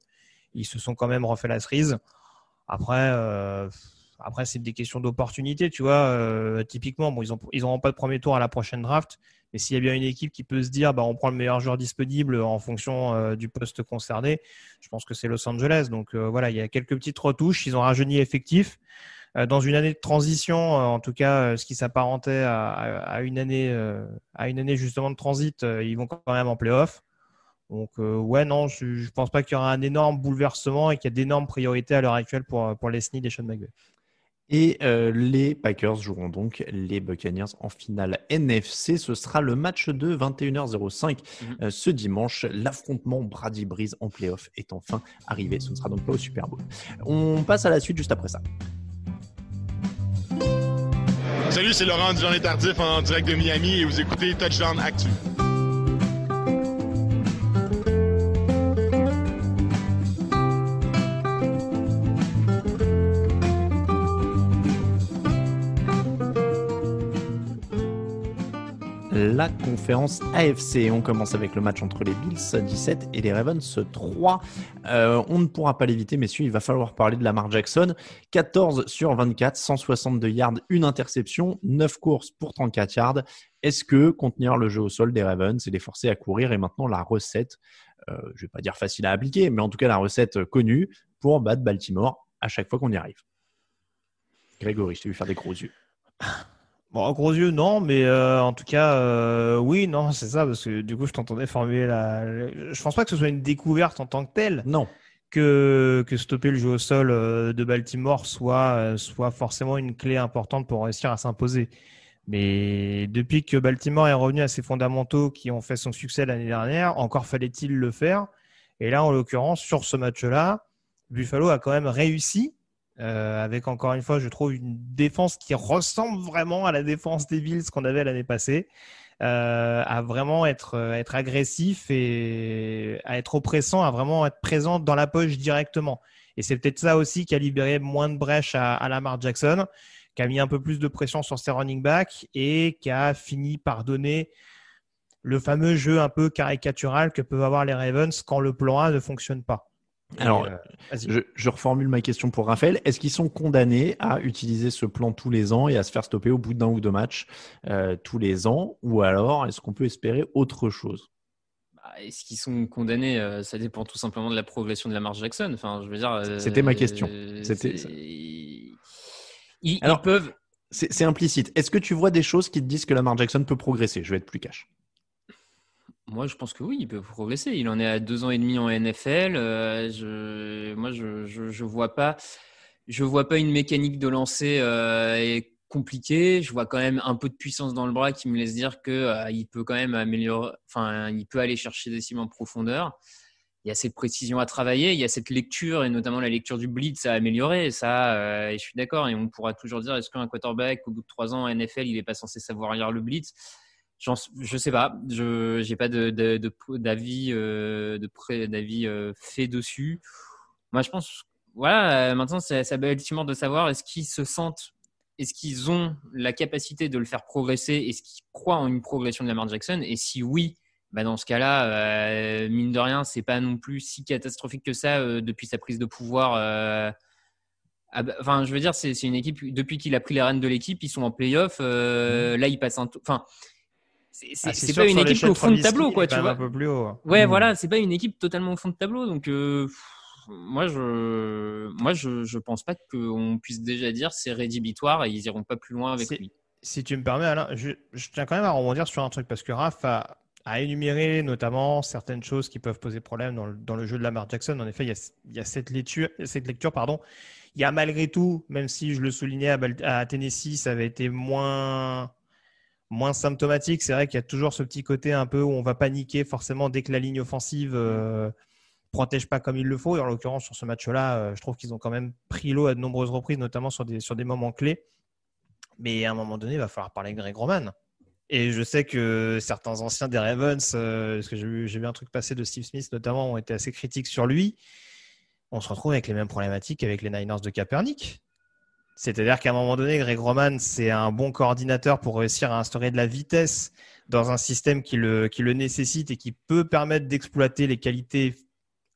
ils se sont quand même refait la cerise. Après, après, c'est des questions d'opportunité, tu vois. Euh, typiquement, bon, ils n'auront pas de premier tour à la prochaine draft, mais s'il y a bien une équipe qui peut se dire, bah, on prend le meilleur joueur disponible en fonction euh, du poste concerné, je pense que c'est Los Angeles. Donc euh, voilà, il y a quelques petites retouches. Ils ont rajeuni effectif. dans une année de transition, en tout cas, ce qui s'apparentait à, une année, à une année justement de transit, ils vont quand même en playoff. Donc, ouais, non, je ne pense pas qu'il y aura un énorme bouleversement et qu'il y a d'énormes priorités à l'heure actuelle pour, les SNI des Sean McVay. Et euh, les Packers joueront donc les Buccaneers en finale NFC. Ce sera le match de 21h05 mhm. euh, ce dimanche. L'affrontement Brady Breeze en playoff est enfin arrivé. Ce ne sera donc pas au Super Bowl. On passe à la suite juste après ça. Salut, c'est Laurent Journal Tardif en direct de Miami et vous écoutez Touchdown Actu. conférence AFC. On commence avec le match entre les Bills 17 et les Ravens 3. Euh, on ne pourra pas l'éviter, messieurs, il va falloir parler de Lamar Jackson. 14 sur 24, 162 yards, une interception, 9 courses pour 34 yards. Est-ce que contenir le jeu au sol des Ravens et les forcer à courir est maintenant la recette, euh, je ne vais pas dire facile à appliquer, mais en tout cas la recette connue pour battre Baltimore à chaque fois qu'on y arrive Grégory, je t'ai vu faire des gros yeux. Bon, gros yeux, non, mais euh, en tout cas, euh, oui, non, c'est ça, parce que du coup, je t'entendais formuler la. Je pense pas que ce soit une découverte en tant que telle. Non. Que, que stopper le jeu au sol euh, de Baltimore soit, soit forcément une clé importante pour réussir à s'imposer. Mais depuis que Baltimore est revenu à ses fondamentaux qui ont fait son succès l'année dernière, encore fallait-il le faire. Et là, en l'occurrence, sur ce match-là, Buffalo a quand même réussi euh, avec encore une fois, je trouve une défense qui ressemble vraiment à la défense des Bills qu'on avait l'année passée, euh, à vraiment être, euh, être agressif et à être oppressant, à vraiment être présent dans la poche directement. Et c'est peut-être ça aussi qui a libéré moins de brèches à, à, Lamar Jackson, qui a mis un peu plus de pression sur ses running backs et qui a fini par donner le fameux jeu un peu caricatural que peuvent avoir les Ravens quand le plan A ne fonctionne pas. Alors, euh, je, reformule ma question pour Raphaël. Est-ce qu'ils sont condamnés à utiliser ce plan tous les ans et à se faire stopper au bout d'un ou deux matchs euh, tous les ans Ou alors, est-ce qu'on peut espérer autre chose bah, Est-ce qu'ils sont condamnés euh, Ça dépend tout simplement de la progression de la marge Jackson. Enfin, je veux dire. C'était ma question. alors, peuvent. C'est implicite. Est-ce que tu vois des choses qui te disent que la Lamar Jackson peut progresser Je vais être plus cash. Moi, je pense que oui, il peut progresser. Il en est à deux ans et demi en NFL. Euh, moi, je, je, vois pas, je vois pas une mécanique de lancer euh, compliquée. Je vois quand même un peu de puissance dans le bras qui me laisse dire que euh, il peut quand même améliorer. Enfin, il peut aller chercher des cibles en profondeur. Il y a cette précision à travailler. Il y a cette lecture et notamment la lecture du blitz à améliorer. Ça, et je suis d'accord. Et on pourra toujours dire est-ce qu'un quarterback au bout de trois ans en NFL, il n'est pas censé savoir lire le blitz? je sais pas, je j'ai pas de d'avis euh, de, d'avis euh, fait dessus. Moi, je pense, voilà, euh, maintenant c'est ultimement de savoir est-ce qu'ils se sentent, est-ce qu'ils ont la capacité de le faire progresser, est-ce qu'ils croient en une progression de Lamar Jackson, et si oui, bah, dans ce cas-là, mine de rien, c'est pas non plus si catastrophique que ça depuis sa prise de pouvoir. Ah bah, enfin, je veux dire, c'est une équipe depuis qu'il a pris les rênes de l'équipe, ils sont en playoff. Mmh. Là, ils passent un, enfin c'est ah, pas une équipe au fond de tableau, quoi, tu vois. plus haut. Hein. Ouais, mm. voilà, c'est pas une équipe totalement au fond de tableau. Donc, euh, moi, je, moi, je, pense pas qu'on puisse déjà dire c'est rédhibitoire et ils iront pas plus loin avec lui. Si tu me permets, Alain, je, tiens quand même à rebondir sur un truc parce que Raph a, énuméré notamment certaines choses qui peuvent poser problème dans le, dans le jeu de Lamar Jackson. En effet, il y a, il y a cette lecture, cette lecture pardon, il y a malgré tout, même si je le soulignais à, Tennessee, ça avait été moins, moins symptomatique. C'est vrai qu'il y a toujours ce petit côté un peu où on va paniquer forcément dès que la ligne offensive ne mm. euh, protège pas comme il le faut. Et en l'occurrence, sur ce match-là, euh, je trouve qu'ils ont quand même pris l'eau à de nombreuses reprises, notamment sur des, sur des moments clés. Mais à un moment donné, il va falloir parler de Greg Roman. Et je sais que certains anciens des Ravens, euh, parce que j'ai vu, un truc passer de Steve Smith notamment, ont été assez critiques sur lui. On se retrouve avec les mêmes problématiques avec les Niners de Kaepernick. C'est-à-dire qu'à un moment donné, Greg Roman, c'est un bon coordinateur pour réussir à instaurer de la vitesse dans un système qui le, qui le nécessite et qui peut permettre d'exploiter les qualités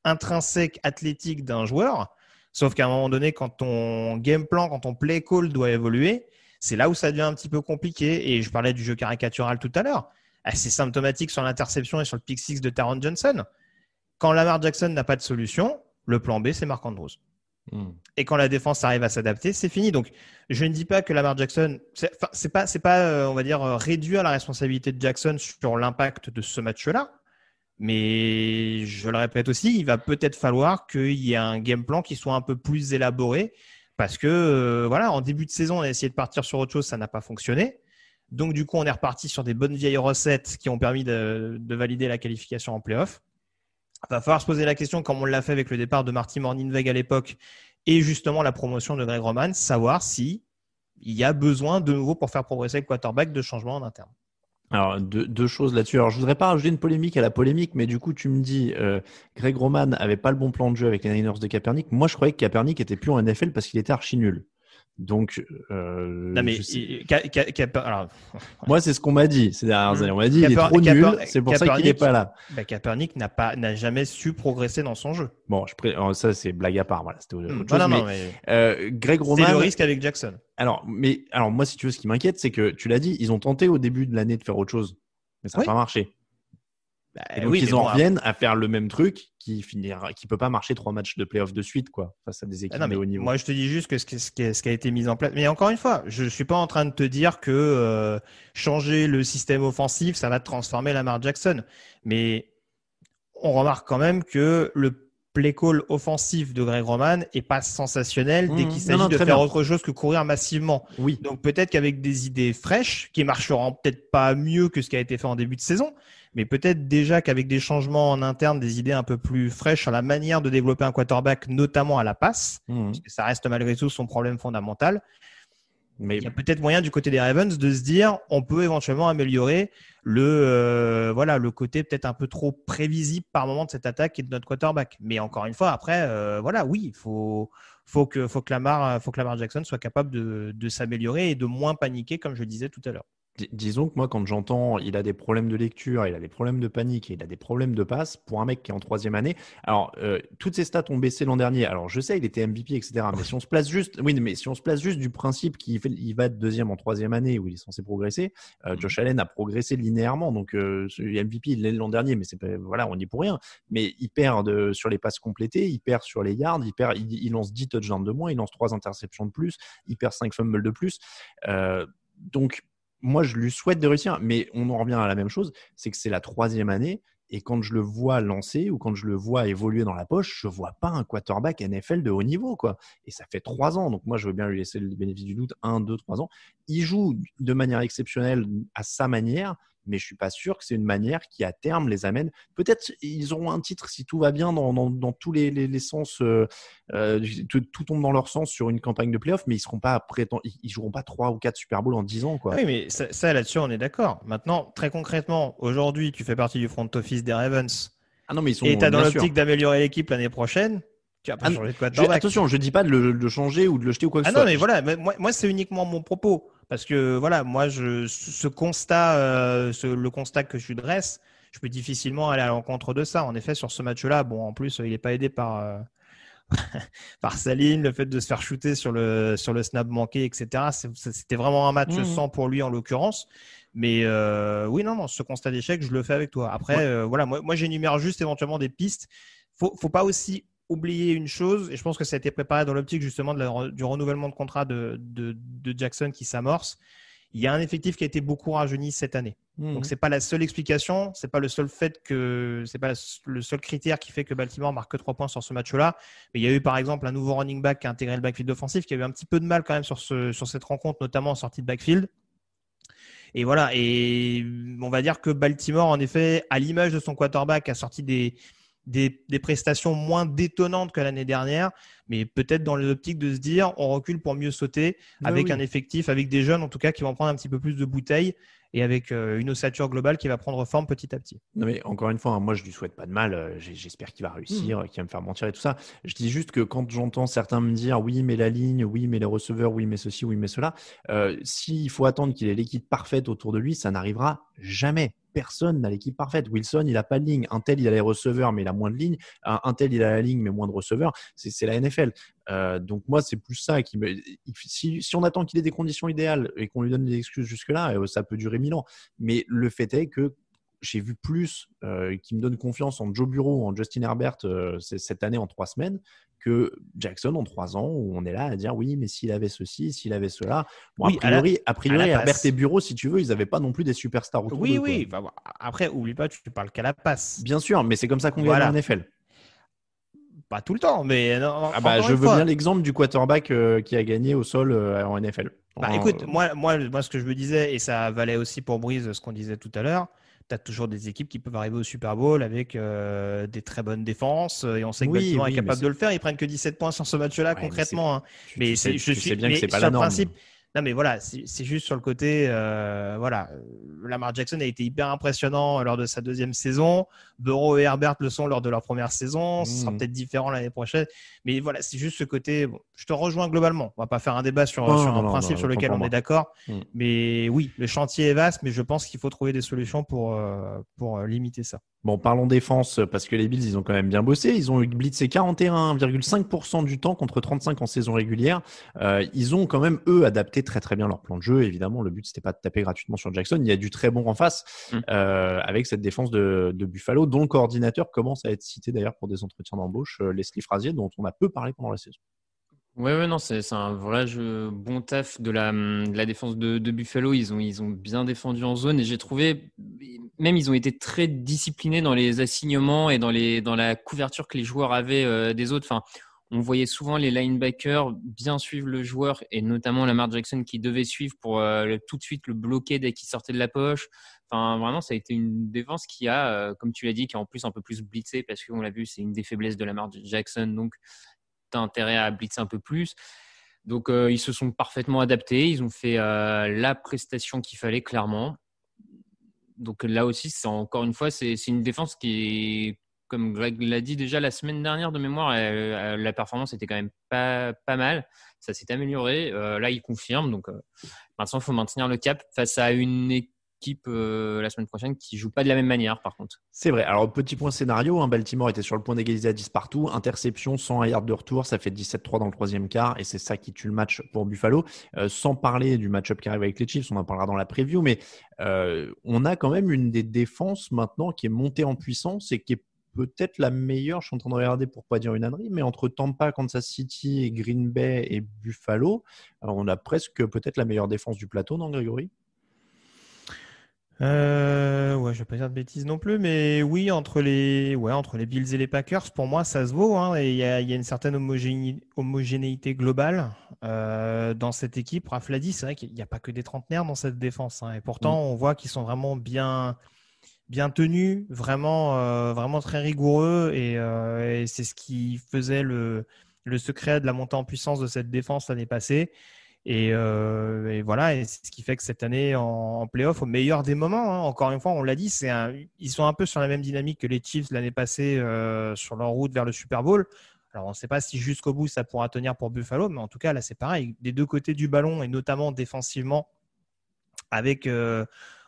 intrinsèques athlétiques d'un joueur. Sauf qu'à un moment donné, quand ton game plan, quand ton play call doit évoluer, c'est là où ça devient un petit peu compliqué. Et je parlais du jeu caricatural tout à l'heure. assez symptomatique sur l'interception et sur le pick six de Taron Johnson. Quand Lamar Jackson n'a pas de solution, le plan B, c'est Marc Andrews. Hmm. Et quand la défense arrive à s'adapter, c'est fini. Donc, je ne dis pas que Lamar Jackson, c'est pas, c'est pas, euh, on va dire, euh, réduire la responsabilité de Jackson sur l'impact de ce match-là. Mais je le répète aussi, il va peut-être falloir qu'il y ait un game plan qui soit un peu plus élaboré, parce que euh, voilà, en début de saison, on a essayé de partir sur autre chose, ça n'a pas fonctionné. Donc, du coup, on est reparti sur des bonnes vieilles recettes qui ont permis de, de valider la qualification en playoff va falloir se poser la question, comme on l'a fait avec le départ de Marty Morninweg à l'époque et justement la promotion de Greg Roman, savoir si il y a besoin de nouveau pour faire progresser le quarterback de changement en interne. Alors, deux, choses là-dessus. Alors, je voudrais pas ajouter une polémique à la polémique, mais du coup, tu me dis, euh, Greg Roman avait pas le bon plan de jeu avec les Niners de Kaepernick. Moi, je croyais que Kaepernick était plus en NFL parce qu'il était archi nul. Donc, euh, non mais alors, moi c'est ce qu'on m'a dit ces dernières années. On m'a dit il est trop nul, c'est pour ça qu'il n'est pas là. Bah, Kaepernick n'a pas n'a jamais su progresser dans son jeu. Bon, je oh, ça c'est blague à part, voilà, c'était autre hmm. chose. Non, mais, Euh, Greg Roman. C'est le risque avec Jackson. Alors, mais alors moi si tu veux, ce qui m'inquiète, c'est que tu l'as dit, ils ont tenté au début de l'année de faire autre chose, mais ça n'a pas marché. Bah donc, ils en reviennent à faire le même truc qui finira, qui peut pas marcher trois matchs de playoff de suite, quoi, face à des ah équipes niveau. Moi, je te dis juste que ce qui, a été mis en place. Mais encore une fois, je suis pas en train de te dire que euh, changer le système offensif, ça va transformer Lamar Jackson. Mais on remarque quand même que le play call offensif de Greg Roman est pas sensationnel dès mmh, qu'il s'agit de faire autre chose que courir massivement. Oui. Donc peut-être qu'avec des idées fraîches qui marcheront peut-être pas mieux que ce qui a été fait en début de saison, mais peut-être déjà qu'avec des changements en interne, des idées un peu plus fraîches sur la manière de développer un quarterback, notamment à la passe, mhm. ça reste malgré tout son problème fondamental. Mais... Il y a peut-être moyen du côté des Ravens de se dire on peut éventuellement améliorer le euh, voilà le côté peut-être un peu trop prévisible par moment de cette attaque et de notre quarterback. Mais encore une fois, après euh, voilà oui il faut faut que faut que Lamar Jackson soit capable de, de s'améliorer et de moins paniquer comme je disais tout à l'heure disons que moi, quand j'entends il a des problèmes de lecture, il a des problèmes de panique et il a des problèmes de passe pour un mec qui est en troisième année. Alors, euh, toutes ces stats ont baissé l'an dernier. Alors, je sais, il était MVP, etc. Mais si on se place juste, oui, mais si on se place juste du principe qu'il il va être deuxième en troisième année où il est censé progresser, euh, mmh Josh Allen a progressé linéairement. Donc, euh, MVP, il l'est l'an dernier, mais c'est pas, voilà, on n'y est pour rien. Mais il perd de, sur les passes complétées, il perd sur les yards, il perd, il, il lance 10 touchdowns de moins, il lance 3 interceptions de plus, il perd 5 fumbles de plus. donc, moi, je lui souhaite de réussir, mais on en revient à la même chose, c'est que c'est la troisième année. Et quand je le vois lancer ou quand je le vois évoluer dans la poche, je vois pas un quarterback NFL de haut niveau, quoi. Et ça fait trois ans, donc moi je veux bien lui laisser le bénéfice du doute, un, deux, trois ans. Il joue de manière exceptionnelle à sa manière, mais je suis pas sûr que c'est une manière qui à terme les amène. Peut-être ils auront un titre si tout va bien dans, dans, tous les, sens, euh, euh, tout, tombe dans leur sens sur une campagne de playoff, mais ils seront pas ils joueront pas trois ou quatre Super Bowl en 10 ans quoi. Oui, mais ça, là-dessus on est d'accord. Maintenant, très concrètement, aujourd'hui tu fais partie du front office des Ravens. Ah non, mais ils sont. Et dans l'optique d'améliorer l'équipe l'année prochaine. Tu n'as pas ah, de quoi Attention, je dis pas de le, changer ou de le jeter ou quoi que ah ce soit. Ah non, mais voilà, moi c'est uniquement mon propos. Parce que voilà, moi, je, ce constat, euh, le constat que je dresse, je peux difficilement aller à l'encontre de ça. En effet, sur ce match-là, bon, en plus, euh, il n'est pas aidé par, euh, par Saline, le fait de se faire shooter sur le, sur le snap manqué, etc. C'était vraiment un match mmh. sans pour lui en l'occurrence. Mais oui, non, non, ce constat d'échec, je le fais avec toi. Après, voilà, moi, j'énumère juste éventuellement des pistes. Faut, faut pas aussi oublié une chose, et je pense que ça a été préparé dans l'optique justement de du renouvellement de contrat de, de, Jackson qui s'amorce. Il y a un effectif qui a été beaucoup rajeuni cette année. Donc, mhm. Donc c'est pas la seule explication, c'est pas le seul fait que c'est pas le seul critère qui fait que Baltimore marque trois points sur ce match-là, mais il y a eu par exemple un nouveau running back qui a intégré le backfield offensif qui a eu un petit peu de mal quand même sur ce, sur cette rencontre notamment en sortie de backfield. Et voilà, et on va dire que Baltimore en effet à l'image de son quarterback a sorti des des, prestations moins détonnantes que l'année dernière, mais peut-être dans les optiques de se dire on recule pour mieux sauter bah avec un effectif, avec des jeunes en tout cas qui vont prendre un petit peu plus de bouteilles et avec euh, une ossature globale qui va prendre forme petit à petit. Non mais encore une fois, hein, moi je lui souhaite pas de mal, euh, j'espère qu'il va réussir, mmh. qu'il va me faire mentir et tout ça. Je dis juste que quand j'entends certains me dire oui mais la ligne, oui mais les receveurs, oui mais ceci, oui mais cela, euh, s'il faut attendre qu'il ait l'équipe parfaite autour de lui, ça n'arrivera jamais personne n'a l'équipe parfaite. Wilson, il n'a pas de ligne. Un tel, il a les receveurs, mais il a moins de ligne. Un tel, il a la ligne, mais moins de receveurs. C'est la NFL. Euh, donc moi, c'est plus ça qui me... Si, si on attend qu'il ait des conditions idéales et qu'on lui donne des excuses jusque-là, euh, ça peut durer mille ans. Mais le fait est que j'ai vu plus euh, qui me donne confiance en Joe Bureau, en Justin Herbert euh, cette année en trois semaines que Jackson en trois ans où on est là à dire oui, mais s'il avait ceci, s'il avait cela. oui, a priori, priori Herbert et Bureau, si tu veux, ils n'avaient pas non plus des superstars autour Oui, oui. oui. Bah, bah, après, oublie pas, tu parles qu'à la passe. Bien sûr, mais c'est comme ça qu'on voit gagne en NFL. Pas tout le temps, mais. Non, euh, ah bah, je veux bien l'exemple du quarterback qui a gagné au sol en NFL. Bah, écoute, moi, moi, moi, ce que je me disais, et ça valait aussi pour Brise ce qu'on disait tout à l'heure, tu as toujours des équipes qui peuvent arriver au Super Bowl avec euh, des très bonnes défenses euh, et on sait que oui, est capable de le faire. Ils prennent que 17 points sur ce match-là concrètement. Mais, c'est, je pas non mais voilà, c'est juste sur le côté, euh, voilà, Lamar Jackson a été hyper impressionnant lors de sa deuxième saison. Bureau et Herbert le sont lors de leur première saison. Ce sera hmm. peut-être différent l'année prochaine. Mais voilà, c'est juste ce côté. je te rejoins globalement. On va pas faire un débat sur, un principe sur lequel on est d'accord. Hmm. Mais oui, le chantier est vaste, mais je pense qu'il faut trouver des solutions pour, euh, pour euh, limiter ça. Bon, parlons défense, parce que les Bills, ils ont quand même bien bossé. Ils ont blitzé 41,5% du temps contre 35 en saison régulière. Euh, ils ont quand même, eux, adapté très très bien leur plan de jeu. Évidemment, le but, c'était pas de taper gratuitement sur Jackson. Il y a du très bon en face hmm. avec cette défense de, de Buffalo dont le coordinateur commence à être cité d'ailleurs pour des entretiens d'embauche, euh, Leslie Frazier, dont on a peu parlé pendant la saison. Oui, ouais, non, c'est un vrai bon taf de la, la défense de, Buffalo. Ils ont, ils ont bien défendu en zone et j'ai trouvé, même ils ont été très disciplinés dans les assignements et dans, les, dans la couverture que les joueurs avaient euh, des autres. Enfin, on voyait souvent les linebackers bien suivre le joueur et notamment Lamar Jackson qui devait suivre pour euh, tout de suite le bloquer dès qu'il sortait de la poche. Enfin, vraiment, ça a été une défense qui a, euh, comme tu l'as dit, qui a en plus un peu plus blitzé parce qu'on l'a vu, c'est une des faiblesses de Lamar Jackson. Donc, tu as intérêt à blitzer un peu plus. Donc, euh, ils se sont parfaitement adaptés. Ils ont fait la prestation qu'il fallait, clairement. Donc, là aussi, c'est encore une fois, c'est une défense qui est comme Greg l'a dit déjà la semaine dernière de mémoire, euh, euh, la performance était quand même pas, pas mal. Ça s'est amélioré. Euh, là, il confirme. Donc maintenant, il faut maintenir le cap face à une équipe la semaine prochaine qui joue pas de la même manière par contre. C'est vrai. Alors petit point scénario, hein, Baltimore était sur le point d'égaliser à 10 partout, interception, 100 yards de retour, ça fait 17-3 dans le troisième quart et c'est ça qui tue le match pour Buffalo. sans parler du match-up qui arrive avec les Chiefs, on en parlera dans la preview, mais on a quand même une des défenses maintenant qui est montée en puissance et qui est peut-être la meilleure, je suis en train de regarder pour pas dire une ânerie, mais entre Tampa, Kansas City, Green Bay et Buffalo, on a presque peut-être la meilleure défense du plateau, non, Grégory euh, ouais, je vais pas dire de bêtises non plus, mais oui, entre les, ouais, entre les Bills et les Packers, pour moi, ça se vaut. Hein, et il y, a, une certaine homogénéité globale euh, dans cette équipe. Raph c'est vrai qu'il n'y a pas que des trentenaires dans cette défense. Hein, et pourtant, mm. on voit qu'ils sont vraiment bien, bien tenu, vraiment, euh, vraiment très rigoureux. Euh, et, c'est ce qui faisait le, le, secret de la montée en puissance de cette défense l'année passée. Et, euh, voilà, et c'est ce qui fait que cette année en, en playoff, au meilleur des moments, hein, encore une fois, on l'a dit, c'est ils sont un peu sur la même dynamique que les Chiefs l'année passée sur leur route vers le Super Bowl. Alors, on ne sait pas si jusqu'au bout ça pourra tenir pour Buffalo, mais en tout cas, là, c'est pareil. Des deux côtés du ballon, et notamment défensivement, avec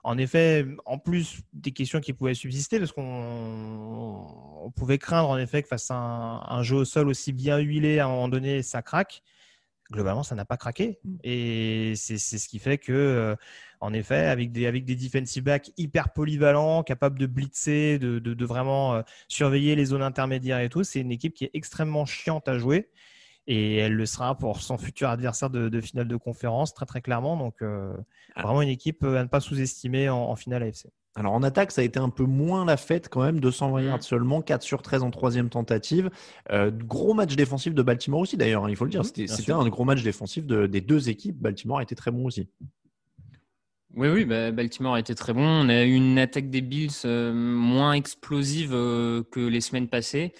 en effet, en plus des questions qui pouvaient subsister, parce qu'on pouvait craindre en effet que face à un, jeu au sol aussi bien huilé, à un moment donné, ça craque. Globalement, ça n'a pas craqué. Mm. Et c'est ce qui fait que, euh, en effet, avec des, avec defensive backs hyper polyvalents, capables de blitzer, de, de vraiment euh, surveiller les zones intermédiaires et tout, c'est une équipe qui est extrêmement chiante à jouer et elle le sera pour son futur adversaire de, finale de conférence, très très clairement. Donc, euh, ah. vraiment une équipe euh, à ne pas sous-estimer en, finale AFC. Alors en attaque, ça a été un peu moins la fête quand même, 200 mm. yards seulement, 4 sur 13 en troisième tentative. Euh, gros match défensif de Baltimore aussi d'ailleurs, hein, il faut le dire. Mm, c'était un gros match défensif des deux équipes. Baltimore a été très bon aussi. Oui, oui, bah, Baltimore a été très bon. On a eu une attaque des Bills moins explosive que les semaines passées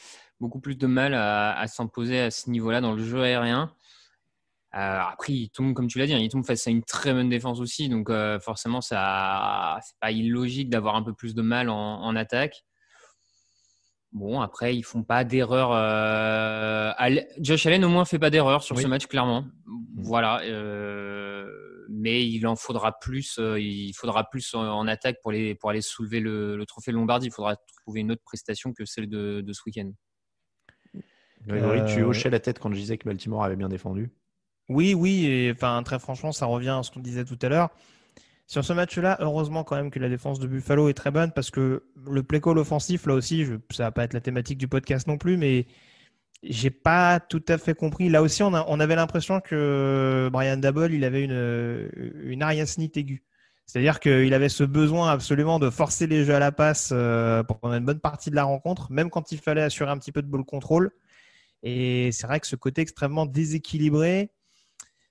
beaucoup plus de mal à, s'imposer à ce niveau-là dans le jeu aérien. Euh, après, il tombe, comme tu l'as dit, hein, il tombe face à une très bonne défense aussi. Donc, euh, forcément, ça, n'est pas illogique d'avoir un peu plus de mal en, attaque. Bon, après, ils font pas d'erreur. Euh, Josh Allen, au moins, fait pas d'erreur sur ce match, clairement. Mm. Voilà. mais il en faudra plus. il faudra plus en, attaque pour, pour aller soulever le, trophée trophée Lombardie. Il faudra trouver une autre prestation que celle de, de ce week-end. Grégory, tu euh, hochais la tête quand je disais que Baltimore avait bien défendu. Oui, oui, et, enfin très franchement, ça revient à ce qu'on disait tout à l'heure. Sur ce match-là, heureusement quand même que la défense de Buffalo est très bonne parce que le play call offensif, là aussi, je, ça va pas être la thématique du podcast non plus, mais j'ai pas tout à fait compris. Là aussi, on, avait l'impression que Brian Dabble, il avait une, une ariasnite aiguë. C'est-à-dire qu'il avait ce besoin absolument de forcer les jeux à la passe pour euh, prendre une bonne partie de la rencontre, même quand il fallait assurer un petit peu de ball control. Et c'est vrai que ce côté extrêmement déséquilibré,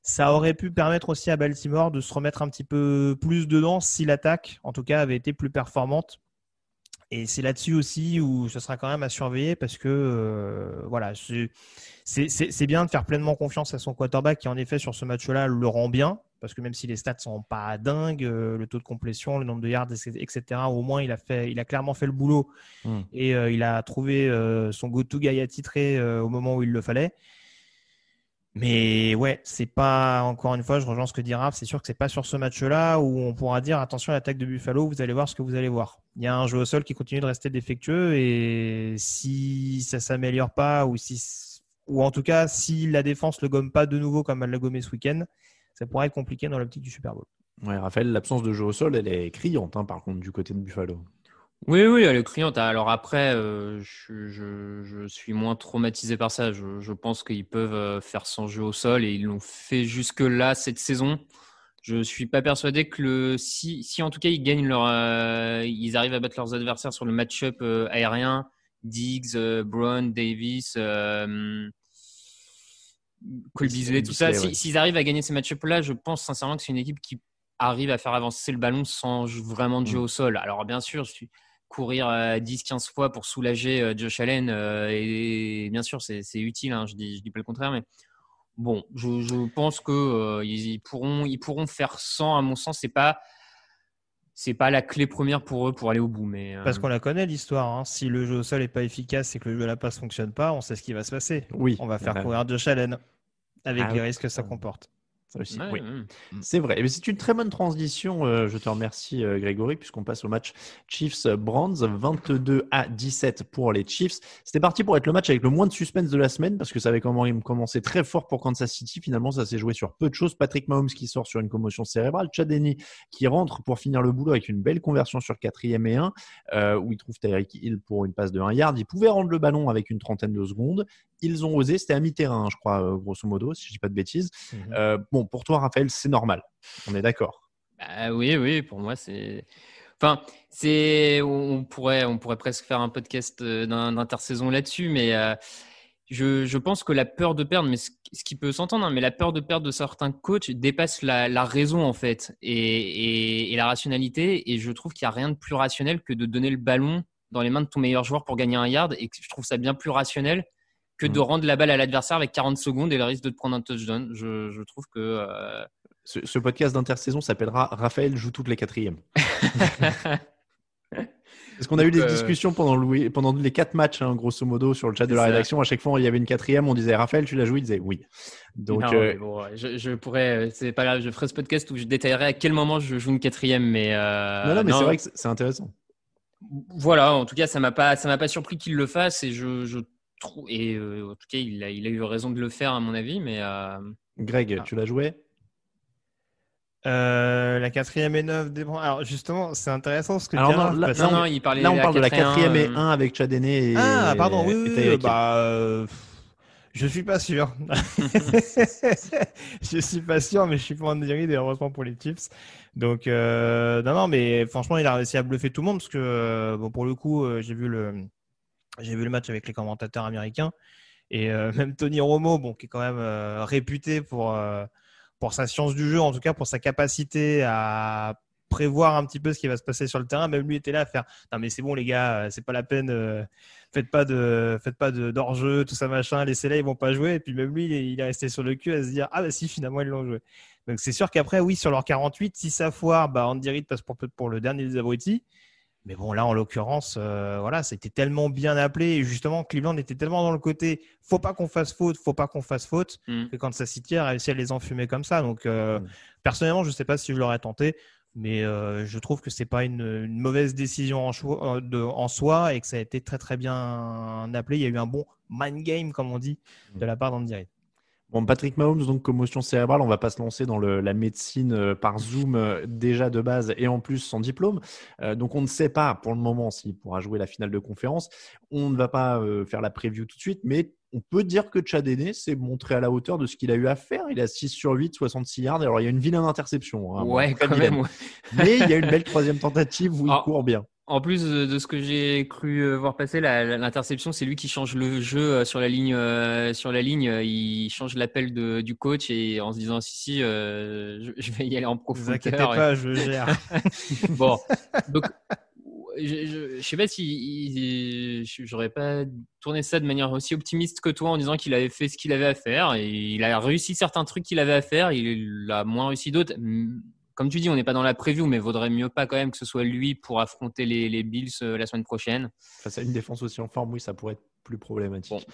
ça aurait pu permettre aussi à Baltimore de se remettre un petit peu plus dedans si l'attaque, en tout cas, avait été plus performante. Et c'est là-dessus aussi où ce sera quand même à surveiller parce que euh, voilà, c'est bien de faire pleinement confiance à son quarterback qui en effet sur ce match-là le rend bien, parce que même si les stats sont pas dingues, euh, le taux de complétion, le nombre de yards, etc., au moins il a, fait, il a clairement fait le boulot hmm. et euh, il a trouvé euh, son go-to guy à au moment où il le fallait. Mais ouais, c'est pas encore une fois, je rejoins ce que dit Raph, c'est sûr que c'est pas sur ce match-là où on pourra dire attention à l'attaque de Buffalo, vous allez voir ce que vous allez voir. Il y a un jeu au sol qui continue de rester défectueux et si ça s'améliore pas ou si ou en tout cas si la défense le gomme pas de nouveau comme elle l'a gommé ce week-end, ça pourrait être compliqué dans l'optique du Super Bowl. Ouais, Raphaël, l'absence de jeu au sol, elle est criante, hein, par contre, du côté de Buffalo. Oui, oui, elle est criante. Alors après, euh, je, suis moins traumatisé par ça. Je, pense qu'ils peuvent euh, faire sans jeu au sol et ils l'ont fait jusque-là cette saison. Je ne suis pas persuadé que le, si, si en tout cas ils gagnent leur, euh, ils arrivent à battre leurs adversaires sur le match-up aérien, Diggs, Brown, Davis, tout ça. S'ils arrivent à gagner ces matchs-là, je pense sincèrement que c'est une équipe qui arrive à faire avancer le ballon sans vraiment jouer mm. au sol. Alors bien sûr, courir 10-15 euh, fois pour soulager euh, Josh Allen, euh, et, bien sûr c'est utile, hein, je ne dis, pas le contraire, mais bon, je, pense qu'ils ils pourront, ils pourront faire sans, à mon sens, c'est pas c'est pas la clé première pour eux pour aller au bout. Mais, Parce euh, qu'on la connaît l'histoire. Hein. Si le jeu au sol n'est pas efficace et que le jeu à la passe fonctionne pas, on sait ce qui va se passer. Oui. On va faire courir Josh Allen avec ah les risques que ça comporte oui. Mm. C'est vrai. Eh c'est une très bonne transition. Euh, je te remercie, euh, Grégory, puisqu'on passe au match Chiefs-Brands, 22 à 17 pour les Chiefs. C'était parti pour être le match avec le moins de suspense de la semaine, parce que ça avait commencé très fort pour Kansas City. Finalement, ça s'est joué sur peu de choses. Patrick Mahomes qui sort sur une commotion cérébrale, Chadeni qui rentre pour finir le boulot avec une belle conversion sur quatrième et 1, euh, où il trouve Tyreek Hill pour une passe de 1 yard. Il pouvait rendre le ballon avec une trentaine de secondes ils ont osé, c'était à mi-terrain, je crois, euh, grosso modo, si je ne dis pas de bêtises. Mhm. Euh, bon, pour toi, Raphaël, c'est normal. On est d'accord. Bah, oui, oui, pour moi, c'est. Enfin, c'est. On pourrait, on pourrait presque faire un podcast euh, d'intersaison là-dessus, mais. je, je, pense que la peur de perdre, mais ce, qui peut s'entendre, hein, mais la peur de perdre de certains coachs dépasse la, raison en fait et, et, et, la rationalité. Et je trouve qu'il n'y a rien de plus rationnel que de donner le ballon dans les mains de ton meilleur joueur pour gagner un yard. Et je trouve ça bien plus rationnel que de mm. rendre la balle à l'adversaire avec 40 secondes et le risque de te prendre un touchdown. Je, je trouve que. Euh, ce, ce, podcast d'intersaison s'appellera Raphaël joue toutes les quatrièmes. Parce qu'on a eu des euh, discussions pendant, pendant les quatre matchs, hein, grosso modo, sur le chat de la rédaction. À chaque fois, il y avait une quatrième, on disait Raphaël, tu l'as joué Il disait oui. Donc, euh, je, pourrais, c'est pas grave, je ferai ce podcast où je détaillerai à quel moment je joue une quatrième. Mais non, non, mais c'est vrai que c'est intéressant. Voilà, en tout cas, ça m'a pas, ça m'a pas surpris qu'il le fasse et je, je et euh, en tout cas, il a, eu raison de le faire, à mon avis. Mais, euh, Greg, tu l'as joué euh, la quatrième et neuf des Alors justement, c'est intéressant ce que tu non, là, bah, non, il là, on parle de la quatrième et un avec Chadéné et Ah pardon, oui, oui, bah, je suis pas sûr. je suis pas sûr, mais je suis pas en délire, heureusement pour les tips. Donc, non, non, mais franchement, il a réussi à bluffer tout le monde parce que, bon, pour le coup, j'ai vu le, j'ai vu le match avec les commentateurs américains. Et euh, même Tony Romo, bon, qui est quand même euh, réputé pour, euh, pour sa science du jeu, en tout cas pour sa capacité à prévoir un petit peu ce qui va se passer sur le terrain, même lui était là à faire Non, mais c'est bon, les gars, c'est pas la peine, faites pas de faites pas d'hors-jeu, tout ça machin, laissez-les, ils vont pas jouer. Et puis même lui, il est, resté sur le cul à se dire Ah, bah si, finalement, ils l'ont joué. Donc c'est sûr qu'après, oui, sur leur 48, si ça foire, bah, Andy Reid passe pour, pour le dernier des abrutis. Mais bon, là, en l'occurrence, ça euh, voilà, c'était tellement bien appelé. Et justement, Cleveland était tellement dans le côté faut pas qu'on fasse faute, faut pas qu'on fasse faute, mm. que Kansas City a réussi à les enfumer comme ça. Donc, euh, mm. personnellement, je ne sais pas si je l'aurais tenté, mais euh, je trouve que ce n'est pas une, mauvaise décision en, soi et que ça a été très, très bien appelé. Il y a eu un bon mind game, comme on dit, mm. de la part d'Andy Bon, Patrick Mahomes, donc commotion cérébrale, on va pas se lancer dans la médecine euh, par Zoom euh, déjà de base et en plus sans diplôme. Euh, donc on ne sait pas pour le moment s'il pourra jouer la finale de conférence. On ne va pas faire la preview tout de suite, mais on peut dire que Chad s'est montré à la hauteur de ce qu'il a eu à faire. Il a 6 sur 8, 66 yards. Alors, il y a une vilaine interception. Hein, ouais, quand même. Mais il y a une belle troisième tentative où il ah. court bien. En plus de ce que j'ai cru euh, voir passer, l'interception, c'est lui qui change le jeu euh, sur la ligne. Euh, sur la ligne, il change l'appel du coach et en se disant si si, je, vais y aller en profondeur. Ne vous pas, je gère. bon, donc je, ne sais pas si j'aurais pas tourné ça de manière aussi optimiste que toi en disant qu'il avait fait ce qu'il avait à faire et il a réussi certains trucs qu'il avait à faire, il a moins réussi d'autres comme tu dis, on n'est pas dans la preview, mais vaudrait mieux pas quand même que ce soit lui pour affronter les, Bills euh, la semaine prochaine. Face à une défense aussi en forme, oui, ça pourrait être plus problématique.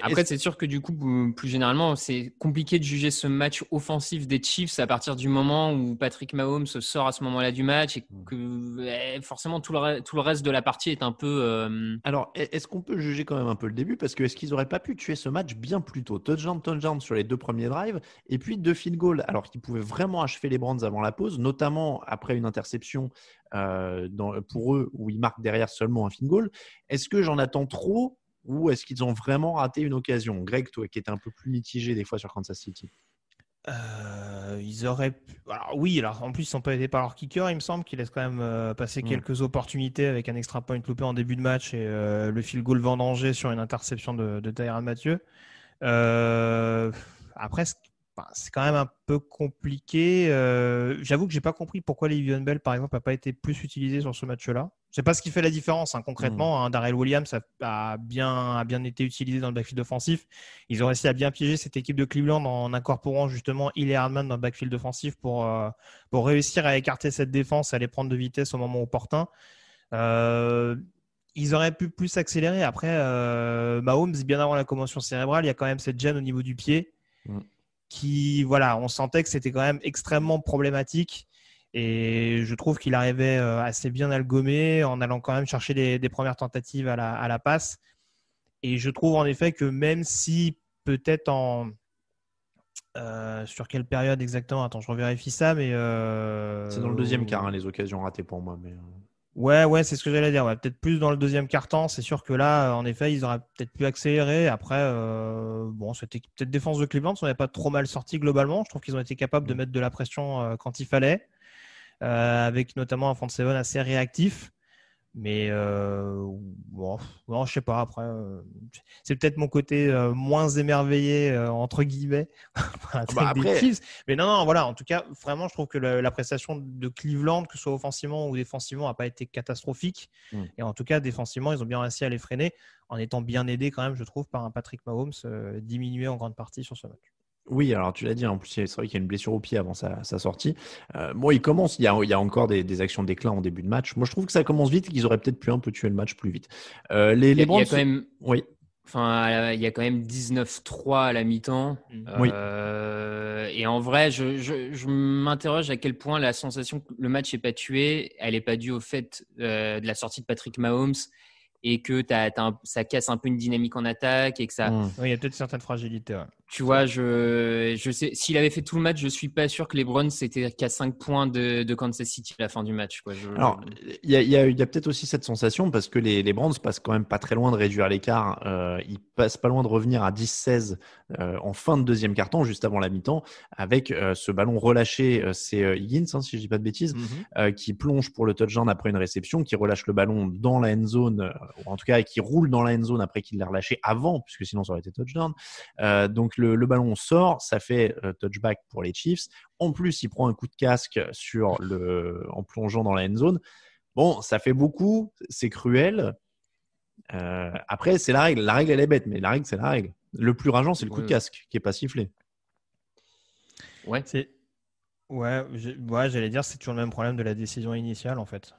Après, c'est sûr que du coup, plus généralement, c'est compliqué de juger ce match offensif des Chiefs à partir du moment où Patrick Mahomes sort à ce moment-là du match et mm. que eh, forcément tout le, reste de la partie est un peu. Euh, alors, est-ce qu'on peut juger quand même un peu le début Parce que est-ce qu'ils n'auraient pas pu tuer ce match bien plus tôt Touchdown, touchdown sur les deux premiers drives et puis deux field goals, alors qu'ils pouvaient vraiment achever les Brands avant la pause, notamment après une interception euh, pour eux où ils marquent derrière seulement un field goal. Est-ce que j'en attends trop ou est-ce qu'ils ont vraiment raté une occasion Greg, toi qui étais un peu plus mitigé des fois sur Kansas City euh, ils auraient. oui, alors, en plus, ils sont pas aidés par leur kicker, il me semble, qui laisse quand même euh, passer mm. quelques opportunités avec un extra point loupé en début de match et euh, le field goal vendanger sur une interception de, de Mathieu. après, bah, c'est quand même un peu compliqué. J'avoue que j'ai pas compris pourquoi Livion Bell, par exemple, n'a pas été plus utilisé sur ce match-là. Je sais pas ce qui fait la différence. Hein, concrètement, mm. hein, Darrell Williams a, bien, bien été utilisé dans le backfield offensif. Ils ont réussi à bien piéger cette équipe de Cleveland en incorporant justement Hill et Hardman dans le backfield offensif pour, euh, pour réussir à écarter cette défense, à les prendre de vitesse au moment opportun. Euh, ils auraient pu plus accélérer. Après, euh, Mahomes, bien avant la commotion cérébrale, il y a quand même cette gêne au niveau du pied mm. qui, voilà, on sentait que c'était quand même extrêmement problématique. Et je trouve qu'il arrivait euh, assez bien à le gommer en allant quand même chercher des, premières tentatives à la, passe. Et je trouve en effet que même si peut-être en. Euh, sur quelle période exactement Attends, je revérifie ça, mais. Euh, c'est dans le deuxième quart, hein, les occasions ratées pour moi. Mais... Ouais, ouais, c'est ce que j'allais dire. peut-être plus dans le deuxième quart-temps. C'est sûr que là, en effet, ils auraient peut-être pu accélérer. Après, euh, bon, c'était peut-être défense de Cleveland, on n'avait pas trop mal sorti globalement. Je trouve qu'ils ont été capables de mm. mettre de la pression quand il fallait. Euh, avec notamment un front seven assez réactif. Mais euh, bon, je sais pas. Après, euh, c'est peut-être mon côté moins émerveillé entre guillemets ah bah Mais non, voilà. En tout cas, vraiment, je trouve que la, prestation de Cleveland, que ce soit offensivement ou défensivement, n'a pas été catastrophique. Hmm. Et en tout cas, défensivement, ils ont bien réussi à les freiner en étant bien aidés quand même, je trouve, par un Patrick Mahomes diminué en grande partie sur ce match. Oui, alors tu l'as dit, en plus c'est vrai qu'il y a une blessure au pied avant sa, sortie. Euh, moi, il commence, il y a, encore des, actions d'éclat en début de match. Moi, je trouve que ça commence vite et qu'ils auraient peut-être pu un peu tuer le match plus vite. Euh, les, il quand même... Oui. Enfin, quand même 19-3 à la mi-temps. Mm. Oui. Euh, et en vrai, je, je m'interroge à quel point la sensation que le match n'est pas tué, elle n'est pas due au fait de la sortie de Patrick Mahomes et que as, ça casse un peu une dynamique en attaque et que ça. Mmh. il y a peut-être certaines fragilités. Tu vois, je, je sais, s'il avait fait tout le match, je suis pas sûr que les Browns étaient qu'à 5 points de, Kansas City à la fin du match. Alors, il y a, y a peut-être aussi cette sensation parce que les, les Browns passent quand même pas très loin de réduire l'écart. Euh, ils passent pas loin de revenir à 10-16 euh, en fin de deuxième temps, juste avant la mi-temps, avec euh, ce ballon relâché. Euh, c'est Higgins, hein, si je dis pas de bêtises, mmh qui plonge pour le touchdown après une réception, qui relâche le ballon dans la end zone ou en tout cas qui roule dans la end zone après qu'il l'a relâché avant, puisque sinon ça aurait été touchdown. Euh, donc le, ballon sort, ça fait euh, touchback pour les Chiefs. En plus, il prend un coup de casque sur le, en plongeant dans la end zone. Bon, ça fait beaucoup, c'est cruel. Euh, après, c'est la règle. La règle, elle est bête, mais la règle, c'est la règle. Le plus rageant, c'est le coup de casque qui est pas sifflé. Ouais. C'est. Ouais, j'allais dire, c'est toujours le même problème de la décision initiale, en fait.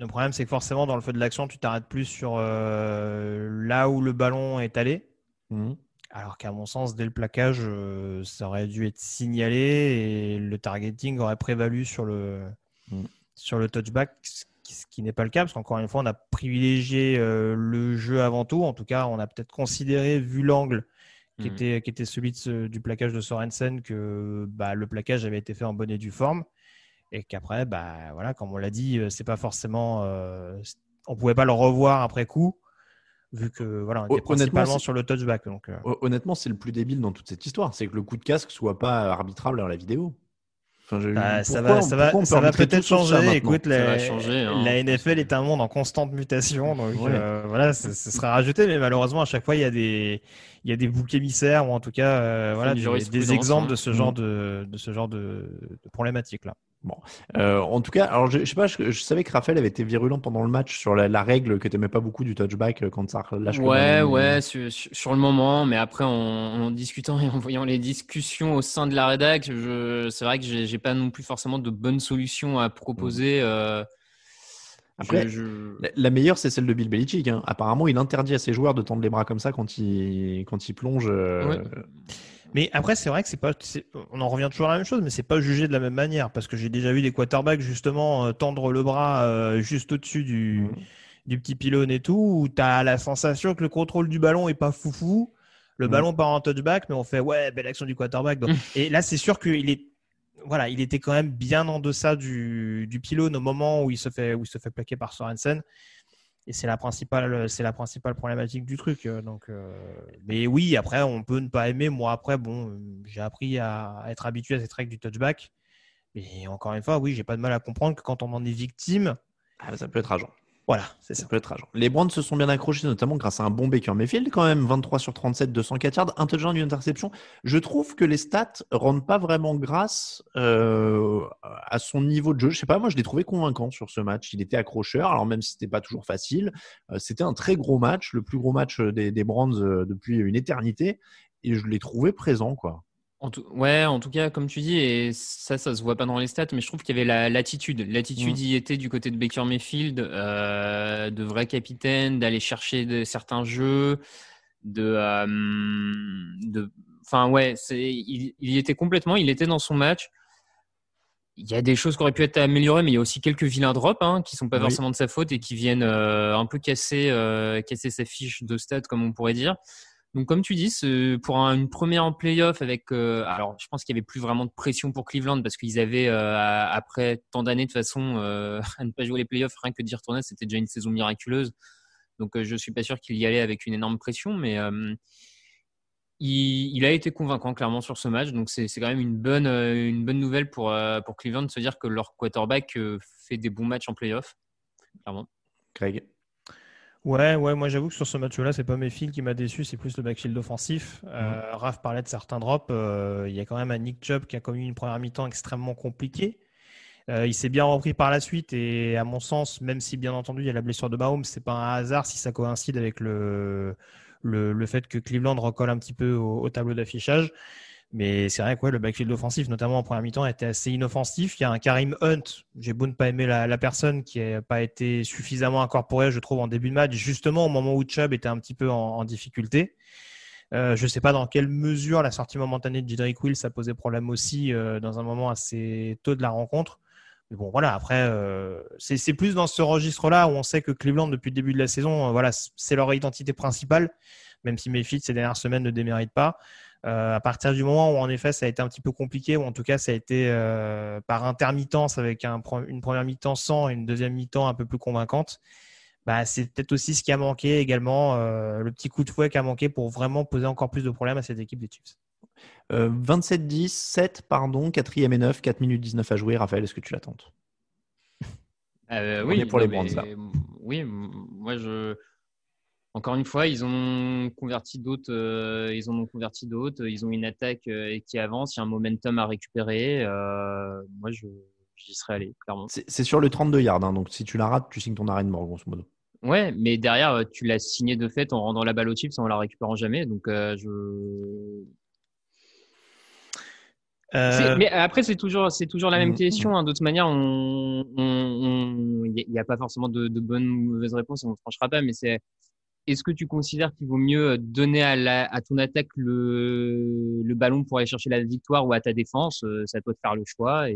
Le problème, c'est que forcément, dans le feu de l'action, tu t'arrêtes plus sur euh, là où le ballon est allé. Mmh. Alors qu'à mon sens, dès le plaquage, euh, ça aurait dû être signalé et le targeting aurait prévalu sur le, mmh. sur le touchback, ce qui, n'est pas le cas, parce qu'encore une fois, on a privilégié euh, le jeu avant tout. En tout cas, on a peut-être considéré, vu l'angle qui, mmh. était, qui était celui du plaquage de Sorensen, que bah, le plaquage avait été fait en bonne et due forme et qu'après, bah, voilà, comme on l'a dit, euh, c'est pas forcément, euh, on pouvait pas le revoir après coup, vu que voilà, on était principalement sur le touchback. Donc, euh. honnêtement, c'est le plus débile dans toute cette histoire, c'est que le coup de casque soit pas arbitrable dans la vidéo. Bah, ça va, peut-être changer. Écoute, hein, la, la, NFL est un monde en constante mutation, donc voilà, ce sera rajouté. Mais malheureusement, à chaque fois, il y a des, il y des boucs émissaires ou en tout cas, voilà, des, exemples hein. mm. de ce genre de, de ce genre de problématique là. Bon. Euh, en tout cas, alors je, sais pas, je, savais que Raphaël avait été virulent pendant le match sur la, règle que tu n'aimais pas beaucoup du touchback euh, quand ça lâche. Ouais, ouais, sur, le moment, mais après en, discutant et en voyant les discussions au sein de la rédac, c'est vrai que j'ai pas non plus forcément de bonnes solutions à proposer. Mmh. Euh, après, la meilleure, c'est celle de Bill Belichick. Hein. Apparemment, il interdit à ses joueurs de tendre les bras comme ça quand ils quand il plongent. Mais après, c'est vrai que c'est pas. On en revient toujours à la même chose, mais c'est pas jugé de la même manière. Parce que j'ai déjà vu des quarterbacks, justement, euh, tendre le bras euh, juste au-dessus du, mhm. du, petit pylône et tout, où tu as la sensation que le contrôle du ballon est pas foufou. Le mhm. ballon part en touchback, mais on fait ouais, belle action du quarterback. Et là, c'est sûr qu'il est voilà, il était quand même bien en deçà du, du, pylône au moment où il se fait, où il se fait plaquer par Sorensen et c'est la principale euh, c'est la principale problématique du truc euh, donc euh, mais oui après on peut ne pas aimer moi après bon j'ai appris à être habitué à cette règle du touchback mais encore une fois oui j'ai pas de mal à comprendre que quand on en est victime ah, ça peut être agent voilà, c'est ça. peut être Les Brands se sont bien accrochés, notamment grâce à un bon Baker Mayfield, quand même 23 sur 37, 204 yards, intelligent d'une interception. Je trouve que les stats rendent pas vraiment grâce euh, à son niveau de jeu. Je sais pas, moi je l'ai trouvé convaincant sur ce match. Il était accrocheur, alors même si n'était pas toujours facile, euh, c'était un très gros match, le plus gros match euh, des, des Brands depuis une éternité, et je l'ai trouvé présent, quoi ouais, en tout cas, comme tu dis, et ça, ça se voit pas dans les stats, mais je trouve qu'il y avait la l'attitude. L'attitude il mm. y était du côté de Baker Mayfield, euh, de vrai capitaine, d'aller chercher de, certains jeux, de, euh, enfin ouais, il, y était complètement, il était dans son match. Il y a des choses qui auraient pu être améliorées, mais il y a aussi quelques vilains drops hein, qui sont pas forcément de sa faute et qui viennent euh, un peu casser, casser sa fiche de stats, comme on pourrait dire. Donc, comme tu dis, pour une première en playoff avec. Euh, alors, je pense qu'il n'y avait plus vraiment de pression pour Cleveland parce qu'ils avaient, euh, après tant d'années de façon, euh, à ne pas jouer les playoffs, rien que d'y retourner, c'était déjà une saison miraculeuse. Donc, je ne suis pas sûr qu'il y allait avec une énorme pression, mais il, a été convaincant, clairement, sur ce match. Donc, c'est quand même une bonne, une bonne nouvelle pour, pour Cleveland de se dire que leur quarterback fait des bons matchs en playoff, clairement. Craig Ouais, ouais, moi j'avoue que sur ce match-là, c'est pas mes fils qui m'a déçu, c'est plus le backfield offensif. Euh, parlait de certains drops. Euh, il y a quand même un Nick Chubb qui a commis une première mi-temps extrêmement compliquée. Euh, il s'est bien repris par la suite et à mon sens, même si bien entendu il y a la blessure de Mahomes, c'est pas un hasard si ça coïncide avec le, le, le, fait que Cleveland recolle un petit peu au tableau d'affichage. Mais c'est vrai que le backfield offensif, notamment en première mi-temps, était assez inoffensif. Il y a un Karim Hunt, j'ai beau ne pas aimer la, personne, qui n'a pas été suffisamment incorporée, je trouve, en début de match, justement au moment où Chubb était un petit peu en, difficulté. Euh, je ne sais pas dans quelle mesure la sortie momentanée de Jidrick Wills a posé problème aussi euh, dans un moment assez tôt de la rencontre. Mais bon, voilà, après, euh, c'est plus dans ce registre-là où on sait que Cleveland, depuis le début de la saison, voilà, c'est leur identité principale, même si Mayfield, ces dernières semaines, ne démérite pas. Euh, à partir du moment où en effet ça a été un petit peu compliqué, ou en tout cas ça a été euh, par intermittence avec un, une première mi-temps sans et une deuxième mi-temps un peu plus convaincante, bah, c'est peut-être aussi ce qui a manqué également, euh, le petit coup de fouet qui a manqué pour vraiment poser encore plus de problèmes à cette équipe des Chiefs. 27-10, 7, pardon, 4 et 9, 4 minutes 19 à jouer. Raphaël, est-ce que tu l'attends Oui, pour les Brands, Oui, moi je encore une fois, ils ont converti d'autres, euh, ils ont converti d'autres, ils ont une attaque euh, qui avance, il y a un momentum à récupérer. Euh, moi, je, j'y serais allé, clairement. C'est, sur le 32 yards, hein. donc si tu la rates, tu signes ton arrêt de mort, grosso modo. Ouais, mais derrière, tu l'as signé de fait en rendant la balle au et sans la récupérant jamais, donc je. mais après, c'est toujours, c'est toujours la même mm. question. Hein. D'autres D'autre il n'y a, pas forcément de, bonnes ou mauvaises réponses. on ne tranchera pas, mais c'est est-ce que tu considères qu'il vaut mieux euh, donner à, ton attaque le, ballon pour aller chercher la victoire ou à ta défense euh, Ça doit te faire le choix.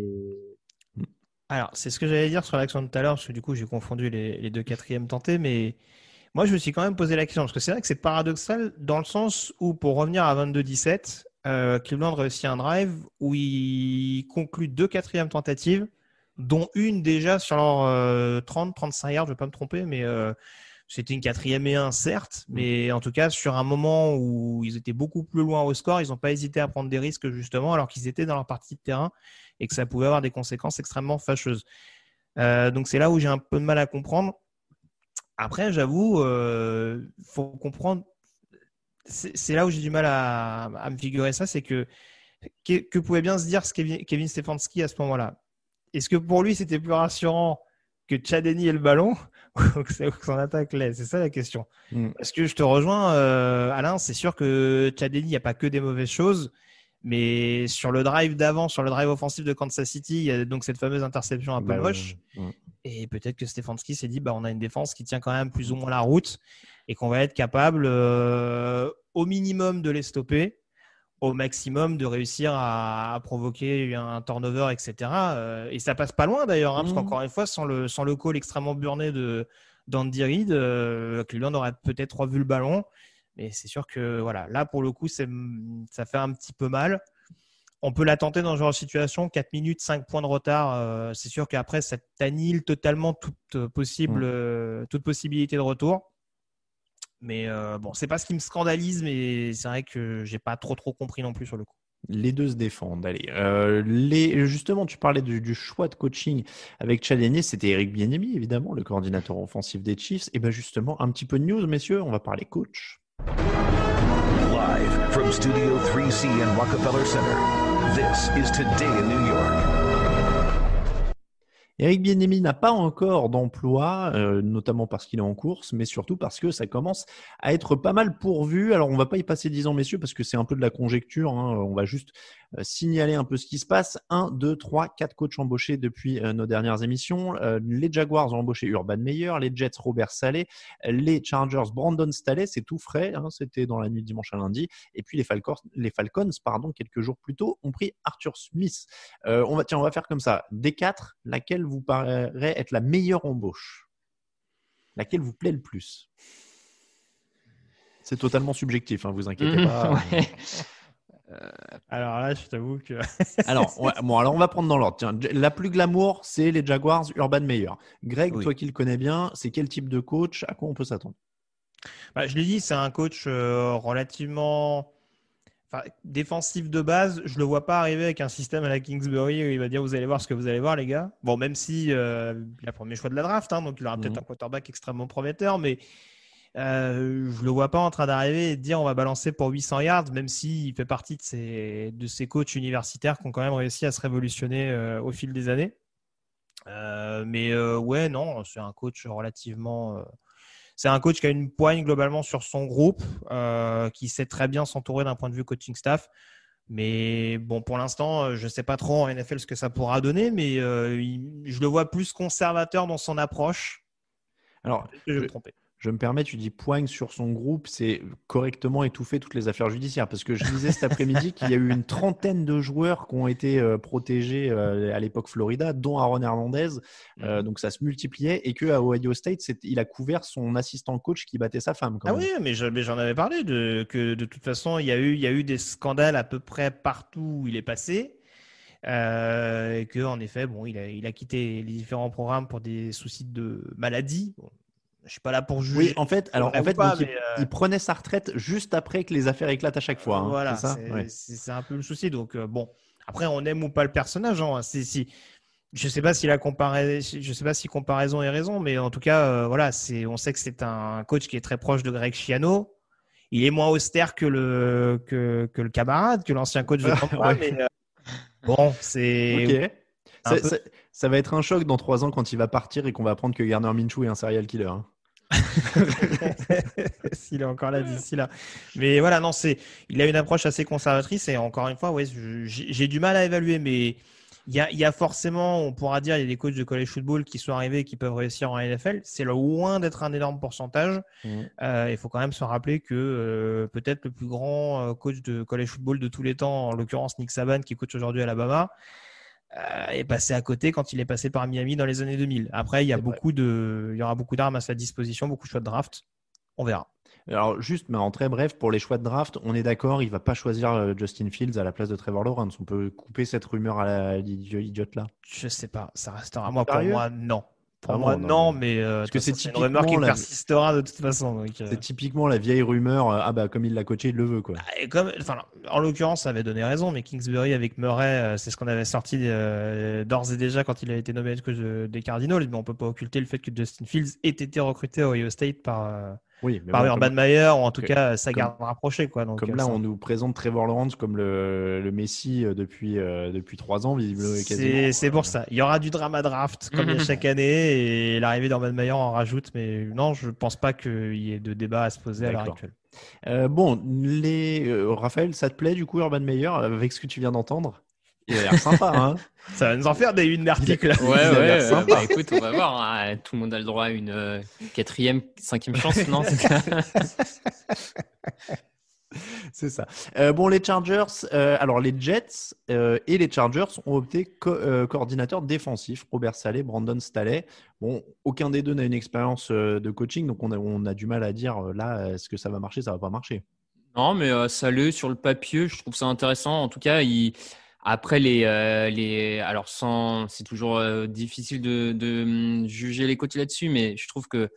Alors, c'est ce que j'allais dire sur l'action de tout à l'heure, parce que du coup, j'ai confondu les, deux quatrièmes tentés, mais moi, je me suis quand même posé la question, parce que c'est vrai que c'est paradoxal dans le sens où, pour revenir à 22-17, euh, Cleveland réussit un drive où il conclut deux quatrièmes tentatives, dont une déjà sur leur 30-35 yards, je ne vais pas me tromper, mais c'était une quatrième et un, certes, mm. mais en tout cas, sur un moment où ils étaient beaucoup plus loin au score, ils n'ont pas hésité à prendre des risques, justement, alors qu'ils étaient dans leur partie de terrain et que ça pouvait avoir des conséquences extrêmement fâcheuses. Euh, donc, c'est là où j'ai un peu de mal à comprendre. Après, j'avoue, euh, faut comprendre. C'est là où j'ai du mal à, me figurer ça, c'est que que pouvait bien se dire Kevin, Stefanski à ce moment-là Est-ce que pour lui, c'était plus rassurant que Chadeni et le ballon que son attaque l'est C'est ça la question. est mm. Parce que je te rejoins, euh, Alain, c'est sûr que Chadeli, il n'y a pas que des mauvaises choses. Mais sur le drive d'avant, sur le drive offensif de Kansas City, il y a donc cette fameuse interception à peu bah, Et peut-être que Stefanski s'est dit, bah, on a une défense qui tient quand même plus ou moins la route et qu'on va être capable euh, au minimum de les stopper au maximum de réussir à, provoquer un turnover, etc. Euh, et ça passe pas loin d'ailleurs, hein, parce mmh. qu'encore une fois, sans le, sans call extrêmement burné de d'Andy Reid, euh, aurait peut-être revu le ballon. Mais c'est sûr que voilà, là pour le coup, ça fait un petit peu mal. On peut la tenter dans ce genre de situation, 4 minutes, 5 points de retard. Euh, c'est sûr qu'après, ça t'annule totalement toute, possible, mmh. euh, toute possibilité de retour. Mais euh, bon, c'est pas ce qui me scandalise, mais c'est vrai que j'ai pas trop trop compris non plus sur le coup. Les deux se défendent. Allez, euh, justement, tu parlais du, choix de coaching avec Chadenier, c'était Eric Bienemi, évidemment, le coordinateur offensif des Chiefs. Et bien justement, un petit peu de news, messieurs, on va parler coach. Live from Studio 3C in Rockefeller Center, this is Today in New York. Eric Bienemi n'a pas encore d'emploi, euh, notamment parce qu'il est en course, mais surtout parce que ça commence à être pas mal pourvu. Alors, on va pas y passer 10 ans, messieurs, parce que c'est un peu de la conjecture. Hein. On va juste euh, signaler un peu ce qui se passe. 1, 2, 3, 4 coachs embauchés depuis euh, nos dernières émissions. Les Jaguars ont embauché Urban Meyer, les Jets Robert Saleh, les Chargers Brandon Staley, c'est tout frais, hein, c'était dans la nuit dimanche à lundi. Et puis les Falcons, les Falcons pardon, quelques jours plus tôt, ont pris Arthur Smith. on va, tiens, on va faire comme ça. Des quatre, laquelle vous paraît être la meilleure embauche Laquelle vous plaît le plus C'est totalement subjectif, hein, vous inquiétez mhm. pas. Euh, euh, alors là, je t'avoue que. alors, alors on va prendre dans l'ordre. la plus glamour, c'est les Jaguars, Urban Meyer. Greg, toi qui le connais bien, c'est quel type de coach À quoi on peut s'attendre bah, Je l'ai dit, c'est un coach euh, relativement défensif de base, je le vois pas arriver avec un système à la Kingsbury où il va dire vous allez voir ce que vous allez voir les gars. Bon, même si euh, il a premier choix de la draft, hein, donc il aura peut-être mhm. un quarterback extrêmement prometteur, mais euh, je le vois pas en train d'arriver et de dire on va balancer pour 800 yards, même s'il fait partie de ces, de ces coachs universitaires qui ont quand même réussi à se révolutionner euh, au fil des années. Euh, mais euh, ouais, non, c'est un coach relativement c'est un coach qui a une poigne globalement sur son groupe, euh, qui sait très bien s'entourer d'un point de vue coaching staff. Mais bon, pour l'instant, euh, je ne sais pas trop en NFL ce que ça pourra donner, mais euh, je le vois plus conservateur dans son approche. Alors, je vais me tromper je me permets, tu dis poigne sur son groupe, c'est correctement étouffer toutes les affaires judiciaires. Parce que je disais cet après-midi qu'il y a eu une trentaine de joueurs qui ont été euh, protégés euh, à l'époque Florida, dont Aaron Hernandez. Euh, mhm. donc ça se multipliait et qu'à Ohio State, il a couvert son assistant coach qui battait sa femme. ah oui, mais j'en avais parlé de, que de toute façon, il y, a eu, il eu des scandales à peu près partout où il est passé. et que en effet, bon, il a, il a quitté les différents programmes pour des soucis de maladie. Bon je suis pas là pour juger. en fait, alors en fait, euh, il, prenait sa retraite juste après que les affaires éclatent à chaque fois. Hein, voilà, c'est un peu le souci. Donc euh, bon, après, on aime ou pas le personnage. Hein, je sais pas si la comparaison, je sais pas si comparaison est raison, mais en tout cas, euh, voilà, c'est, on sait que c'est un coach qui est très proche de Greg Chiano. Il est moins austère que le que, le camarade, que l'ancien coach bon, c'est. Ça, va être un choc dans trois ans quand il va partir et qu'on va apprendre que Garner Minshew est un serial killer. Hein. S'il est encore là d'ici là. Mais voilà, non, c'est, il a une approche assez conservatrice et encore une fois, ouais, j'ai du mal à évaluer, mais il y, a, il y a, forcément, on pourra dire, il y a des coachs de college football qui sont arrivés et qui peuvent réussir en NFL. C'est loin d'être un énorme pourcentage. Mmh. Euh, il faut quand même se rappeler que euh, peut-être le plus grand euh, coach de college football de tous les temps, en l'occurrence Nick Saban, qui coach aujourd'hui à Alabama, euh, est passé à côté quand il est passé par Miami dans les années 2000. Après, il y, a beaucoup de, il y aura beaucoup d'armes à sa disposition, beaucoup de choix de draft. On verra. Alors juste, mais en très bref, pour les choix de draft, on est d'accord, il va pas choisir euh, Justin Fields à la place de Trevor Lawrence. On peut couper cette rumeur à l'idiot là. Je ne sais pas, ça restera moi pour moi non. Pour ah non, mais euh, c'est une rumeur qui persistera de toute façon. Euh. C'est typiquement la vieille rumeur. Euh, ah bah comme il l'a coaché, il le veut quoi. Bah, comme, en l'occurrence, ça avait donné raison, mais Kingsbury avec Murray, c'est ce qu'on avait sorti d'ores et déjà quand il a été nommé coach des Cardinals. Mais on peut pas occulter le fait que Justin Fields ait été recruté à Ohio State par oui, par Urban Meyer, ou en tout cas ça garde rapproché Quoi. Donc, comme euh, là, on nous présente Trevor Lawrence comme le, le Messi euh, depuis, euh, depuis trois ans, visiblement. C'est pour ça. Il y aura du drama draft, comme il y a chaque année, et l'arrivée d'Urban Meyer en rajoute, mais non, je ne pense pas qu'il y ait de débat à se poser à l'heure actuelle. bon, les... Raphaël, ça te plaît du coup, Urban Meyer, avec ce que tu viens d'entendre il l'air sympa, hein Ça va nous en faire des une d'articles. Ouais, ouais. Sympa. Bah, écoute, on va voir. Hein. Tout le monde a le droit à une euh, quatrième, cinquième chance, non C'est ça. Euh, bon, les Chargers, euh, alors les Jets et les Chargers ont opté co- coordinateur défensif, Robert Saleh, Brandon Staley. Bon, aucun des deux n'a une expérience de coaching, donc on a, on a, du mal à dire là, est-ce que ça va marcher, ça va pas marcher. Non, mais Saleh, sur le papier, je trouve ça intéressant. En tout cas, il après, les, euh, les, alors sans, c'est toujours euh, difficile de, mmh, juger les côtés là-dessus, mais je trouve que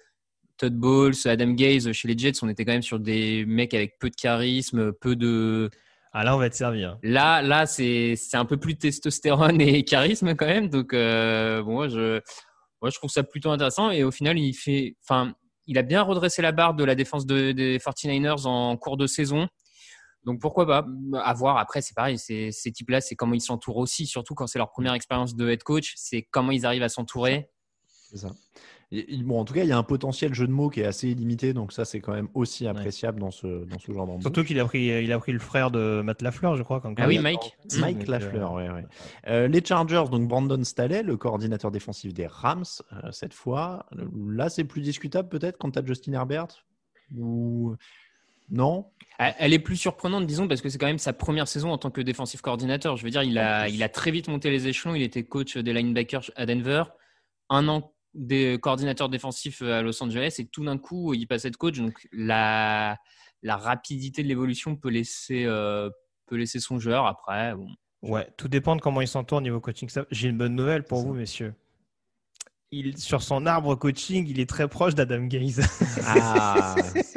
Todd Bowles, Adam Gaze chez les Jets, on était quand même sur des mecs avec peu de charisme, peu de. Ah là, on va te servir. Hein. Là, là, c'est, c'est un peu plus testostérone et charisme quand même. Donc, euh, bon, moi, je, moi, je trouve ça plutôt intéressant. Et au final, il fait, enfin, il a bien redressé la barre de la défense des 49ers en cours de saison. Donc pourquoi pas avoir mmh, après c'est pareil ces, types-là c'est comment ils s'entourent aussi surtout quand c'est leur première expérience de head coach c'est comment ils arrivent à s'entourer. C'est ça. bon en tout cas il y a un potentiel jeu de mots qui est assez illimité donc ça c'est quand même aussi appréciable dans ce dans ce genre d'ambiance. Surtout qu'il a pris il a pris le frère de Matt Lafleur je crois. Quand ah oui Mike. Mmh. Mike Lafleur euh, oui. Euh, les Chargers donc Brandon Staley le coordinateur défensif des Rams euh, cette fois là c'est plus discutable peut-être quand tu as Justin Herbert ou non elle est plus surprenante, disons, parce que c'est quand même sa première saison en tant que défensif coordinateur. Je veux dire, il a, il a très vite monté les échelons. Il était coach des linebackers à Denver, un an des coordinateurs défensifs à Los Angeles, et tout d'un coup, il passait de coach. Donc, la, la rapidité de l'évolution peut laisser, euh, peut laisser son joueur après. Bon. Ouais, tout dépend de comment il s'entoure au niveau coaching. J'ai une bonne nouvelle pour vous, messieurs. Il, sur son arbre coaching, il est très proche d'Adam Gaze. Ah,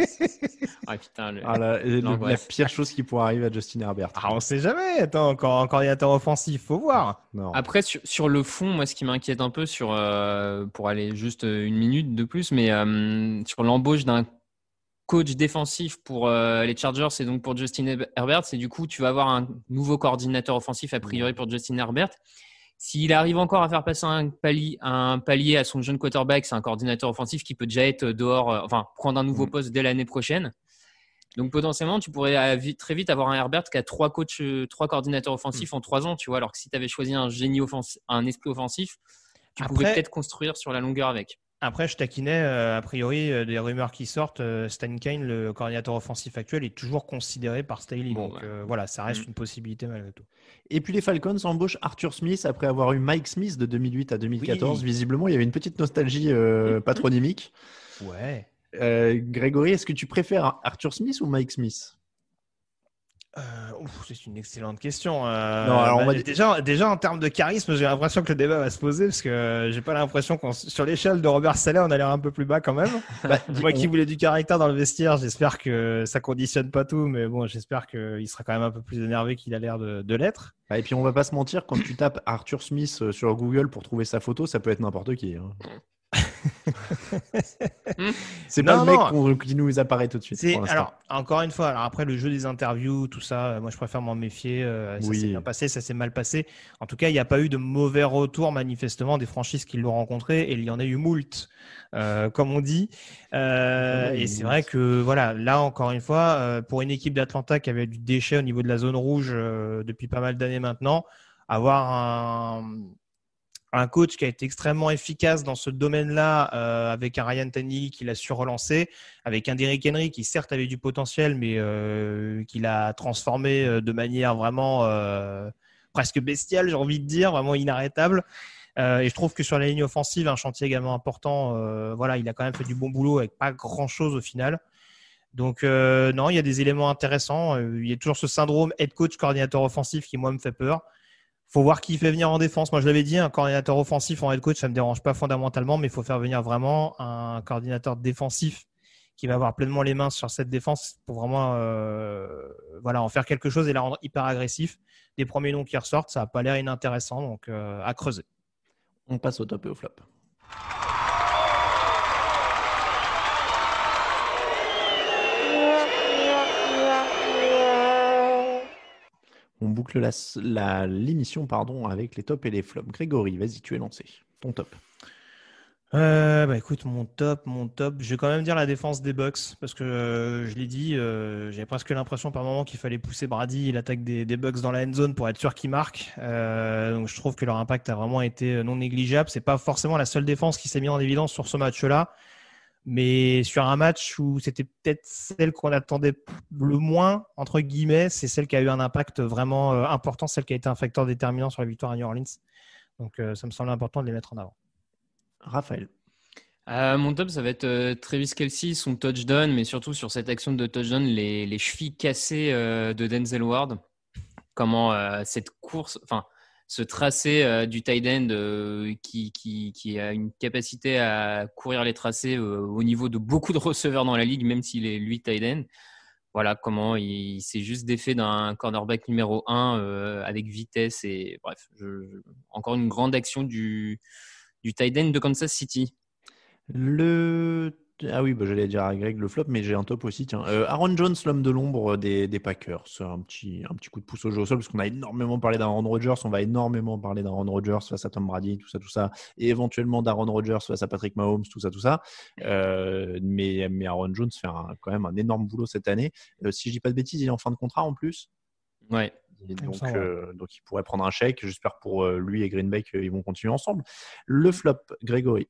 Ah, ah, la, pire chose qui pourrait arriver à Justin Herbert. Ah, on sait jamais. Attends, encore encore coordinateur offensif, faut voir. Après sur, le fond, moi ce qui m'inquiète un peu sur euh, pour aller juste euh, une minute de plus, mais euh, sur l'embauche d'un coach défensif pour les Chargers et donc pour Justin Herbert, c'est du coup tu vas avoir un nouveau coordinateur offensif a priori pour Justin Herbert s'il arrive encore à faire passer un palier, à son jeune quarterback, c'est un coordinateur offensif qui peut déjà être dehors, euh, enfin prendre un nouveau mm. poste dès l'année prochaine. Donc potentiellement, tu pourrais très vite avoir un Herbert qui a trois coachs, euh, trois coordinateurs offensifs mm. en trois ans, tu vois. Alors que si tu avais choisi un génie offensif, un esprit offensif, tu pouvais peut-être construire sur la longueur avec. Après, je taquinais, euh, a priori, euh, des rumeurs qui sortent, euh, Stan Kane, le coordinateur offensif actuel, est toujours considéré par Staley. donc bah. voilà, ça reste mm. une possibilité malgré tout. Et puis les Falcons embauchent Arthur Smith après avoir eu Mike Smith de 2008 à 2014. Visiblement, il y avait une petite nostalgie mm. patronymique. Ouais. Grégory, est-ce que tu préfères Arthur Smith ou Mike Smith euh, c'est une excellente question. Euh, bah, déjà, déjà en termes de charisme, j'ai l'impression que le débat va se poser parce que euh, j'ai pas l'impression qu'on sur l'échelle de Robert Saleh, on a l'air un peu plus bas quand même. Bah, moi qui voulais du caractère dans le vestiaire, j'espère que ça conditionne pas tout, mais bon, j'espère qu'il sera quand même un peu plus énervé qu'il a l'air de, l'être. Bah, et puis on va pas se mentir, quand tu tapes Arthur Smith sur Google pour trouver sa photo, ça peut être n'importe qui. Hein. c'est pas le mec qui nous apparaît tout de suite. alors, encore une fois, alors après le jeu des interviews, tout ça, euh, moi je préfère m'en méfier. Euh, ça s'est bien passé, ça s'est mal passé. En tout cas, il n'y a pas eu de mauvais retour manifestement des franchises qui l'ont rencontré et il y en a eu moult, euh, comme on dit. et c'est vrai que voilà, là encore une fois, pour une équipe d'Atlanta qui avait du déchet au niveau de la zone rouge depuis pas mal d'années maintenant, avoir un un coach qui a été extrêmement efficace dans ce domaine-là, euh, avec un Ryan Tannehill qui l'a su relancer, avec un Derrick Henry qui certes avait du potentiel, mais euh, qu'il a transformé euh, de manière vraiment presque bestiale, j'ai envie de dire, vraiment inarrêtable. et je trouve que sur la ligne offensive, un chantier également important, voilà, il a quand même fait du bon boulot avec pas grand-chose au final. Donc non, il y a des éléments intéressants. Il y a toujours ce syndrome head coach coordinateur offensif qui moi me fait peur faut voir qui fait venir en défense. Moi, je l'avais dit, un coordinateur offensif en head coach, ça ne me dérange pas fondamentalement, mais il faut faire venir vraiment un coordinateur défensif qui va avoir pleinement les mains sur cette défense pour vraiment euh, voilà, en faire quelque chose et la rendre hyper agressif. Des premiers noms qui ressortent, ça n'a pas l'air inintéressant, donc euh, à creuser. On passe au top et au flop. On boucle l'émission la, l'émission pardon avec les tops et les flops. Grégory, vas-y, tu es lancé. Ton top. Euh, bah écoute, mon top, mon top. Je vais quand même dire la défense des Bucks parce que euh, je l'ai dit, euh, j'avais presque l'impression par moment qu'il fallait pousser Brady et l'attaque des, des, Bucks dans la end zone pour être sûr qu'il marque. Euh, donc je trouve que leur impact a vraiment été non négligeable. C'est pas forcément la seule défense qui s'est mise en évidence sur ce match-là. Mais sur un match où c'était peut-être celle qu'on attendait le moins, entre guillemets, c'est celle qui a eu un impact vraiment euh, important, celle qui a été un facteur déterminant sur la victoire à New Orleans. Donc euh, ça me semble important de les mettre en avant. Raphaël. Euh, mon top, ça va être Travis Kelsey, son touchdown, mais surtout sur cette action de touchdown, les, les chevilles cassées de Denzel Ward. Comment cette course, enfin, ce tracé euh, du tight end euh, qui, a une capacité à courir les tracés euh, au niveau de beaucoup de receveurs dans la ligue, même s'il est lui tight end. Voilà comment il, s'est juste défait d'un cornerback numéro 1 avec vitesse et bref, encore une grande action du, du tight end de Kansas City. Le ah oui, bah, j'allais dire à Greg le flop, mais j'ai un top aussi. Tiens. Euh, Aaron Jones, l'homme de l'ombre des, Packers. Un petit, un petit coup de pouce au jeu au sol, parce qu'on a énormément parlé d'Aaron Rodgers. On va énormément parler d'Aaron Rodgers face à Tom Brady, tout ça, tout ça. Et éventuellement d'Aaron Rodgers face à Patrick Mahomes, tout ça, tout ça. Euh, mais, mais Aaron Jones fait quand même un énorme boulot cette année. Euh, si je dis pas de bêtises, il est en fin de contrat en plus. Ouais. Donc, il pourrait prendre un chèque. J'espère pour lui et Green Bay qu'ils vont continuer ensemble. Le flop, Grégory.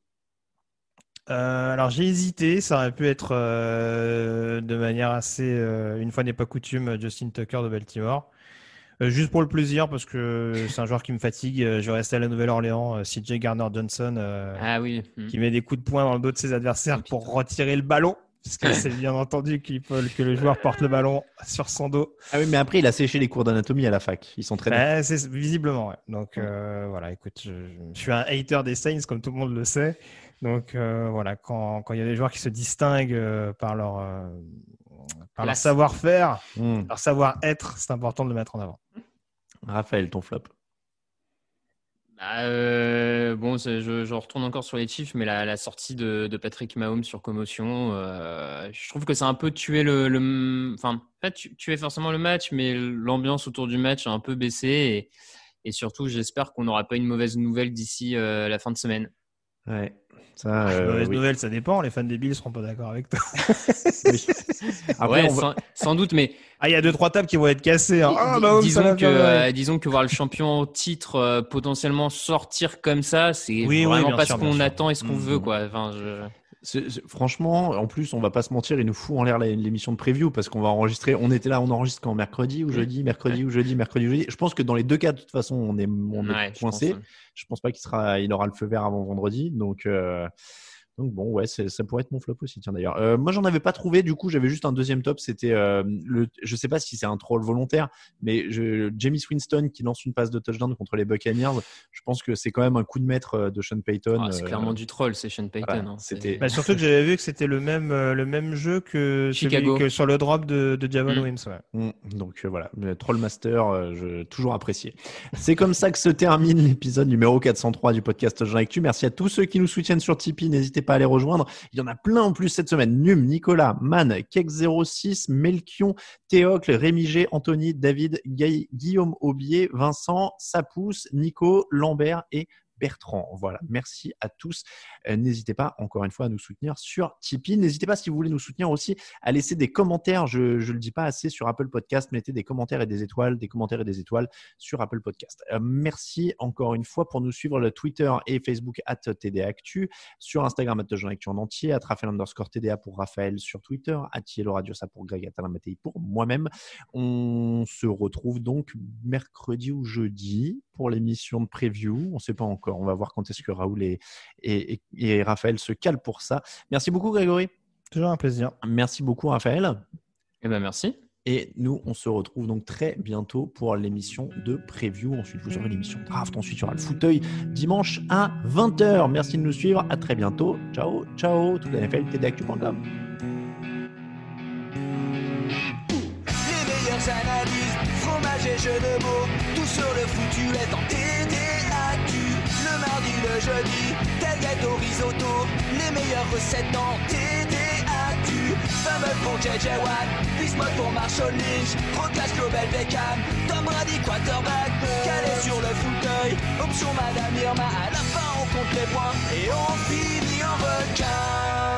Euh, alors j'ai hésité, ça aurait pu être euh, de manière assez, euh, une fois n'est pas coutume, Justin Tucker de Baltimore. juste pour le plaisir, parce que c'est un joueur qui me fatigue. Je vais rester à la Nouvelle-Orléans. CJ Garner Johnson, ah, oui. Hmm. qui met des coups de poing dans le dos de ses adversaires pour retirer le ballon. Parce que c'est bien entendu que le joueur porte le ballon sur son dos. Ah oui, mais après, il a séché les cours d'anatomie à la fac. Ils sont très c'est Visiblement, Donc, mmh. voilà, écoute, je, suis un hater des Saints, comme tout le monde le sait. Donc euh, voilà, quand il y a des joueurs qui se distinguent euh, par leur, euh, savoir-faire, hmm. leur savoir-être, c'est important de le mettre en avant. Raphaël, ton flop bah, bon, je, retourne encore sur les chiffres, mais la, sortie de, Patrick Mahomes sur commotion, je trouve que c'est un peu tué le, enfin, tué forcément le match, mais l'ambiance autour du match a un peu baissé, et surtout, j'espère qu'on n'aura pas une mauvaise nouvelle d'ici la fin de semaine. Ouais. Ça, ah, euh, mauvaise nouvelle, ça dépend. Les fans des Bills seront pas d'accord avec toi. ouais, sans, doute, mais ah, il y a deux trois tables qui vont être cassées. Hein. Ah, bah, disons que, euh, disons que voir le champion au titre euh, potentiellement sortir comme ça, c'est vraiment pas ce qu'on attend et ce qu'on mm, veut, mm. quoi. Enfin, je franchement, en plus, on va pas se mentir, il nous fout en l'air l'émission de preview parce qu'on va enregistrer. On était là, on enregistre quand mm. mercredi ou jeudi, mercredi ou jeudi, mercredi ou jeudi. Je pense que dans les deux cas, de toute façon, on est, on est coincé. Je pense, pense pas qu'il sera, il aura le feu vert avant vendredi. Donc, euh, donc bon, ouais, ça pourrait être mon flop aussi, tiens d'ailleurs. Euh, moi, j'en avais pas trouvé, du coup, j'avais juste un deuxième top. C'était, euh, le, je sais pas si c'est un troll volontaire, mais je, James Winston qui lance une passe de touchdown contre les Buccaneers. Je pense que c'est quand même un coup de maître euh, de Sean Payton. Ah, c'est clairement du troll, c'est Sean Payton. Hein, c'était. Bah, surtout que j'avais vu que c'était le même, le même jeu que, sur le drop de, de mm. mm, Donc voilà, le troll master, je, toujours apprécié. C'est comme ça que se termine l'épisode numéro 403 du podcast Jean Tu. Merci à tous ceux qui nous soutiennent sur Tipeee. N'hésitez pas à les rejoindre. Il y en a plein en plus cette semaine. Num, Nicolas, Man, Keck06, Melchion, Théocle, Rémi G, Anthony, David, Guillaume Aubier, Vincent, Sapousse, Nico, Lambert et Bertrand. Voilà, merci à tous. Euh, n'hésitez pas encore une fois à nous soutenir sur Tipeee. N'hésitez pas si vous voulez nous soutenir aussi à laisser des commentaires. Je ne le dis pas assez sur Apple Podcast. Mettez des commentaires et des étoiles, des commentaires et des étoiles sur Apple Podcast. Euh, merci encore une fois pour nous suivre le Twitter et Facebook at TDActu, sur Instagram at Jean Actu en entier, à Raphaël underscore TDA pour Raphaël sur Twitter, à Thieloradio Radio ça pour Greg, à pour moi-même. On se retrouve donc mercredi ou jeudi pour l'émission de preview. On ne sait pas encore. On va voir quand est-ce que Raoul et, et, Raphaël se calent pour ça. Merci beaucoup, Grégory. Toujours un plaisir. Merci beaucoup, Raphaël. Et eh bien merci. Et nous, on se retrouve donc très bientôt pour l'émission de preview. Ensuite, vous aurez l'émission draft. Ensuite, il y aura le fauteuil dimanche à 20h. Merci de nous suivre. À très bientôt. Ciao, ciao. Tout NFL, tdactu.com. Les meilleures analyses, et sur le foutu lait en TDAQ. Le mardi, le jeudi, tel gâteau risotto, les meilleures recettes en TDAQ. fameux pour JJ Watt, Bismuth pour Marshall Lynch, Rocas Global Beckham, Tom Brady quarterback, calé sur le fauteuil, option Madame Irma, à la fin on compte les points et on finit en requin.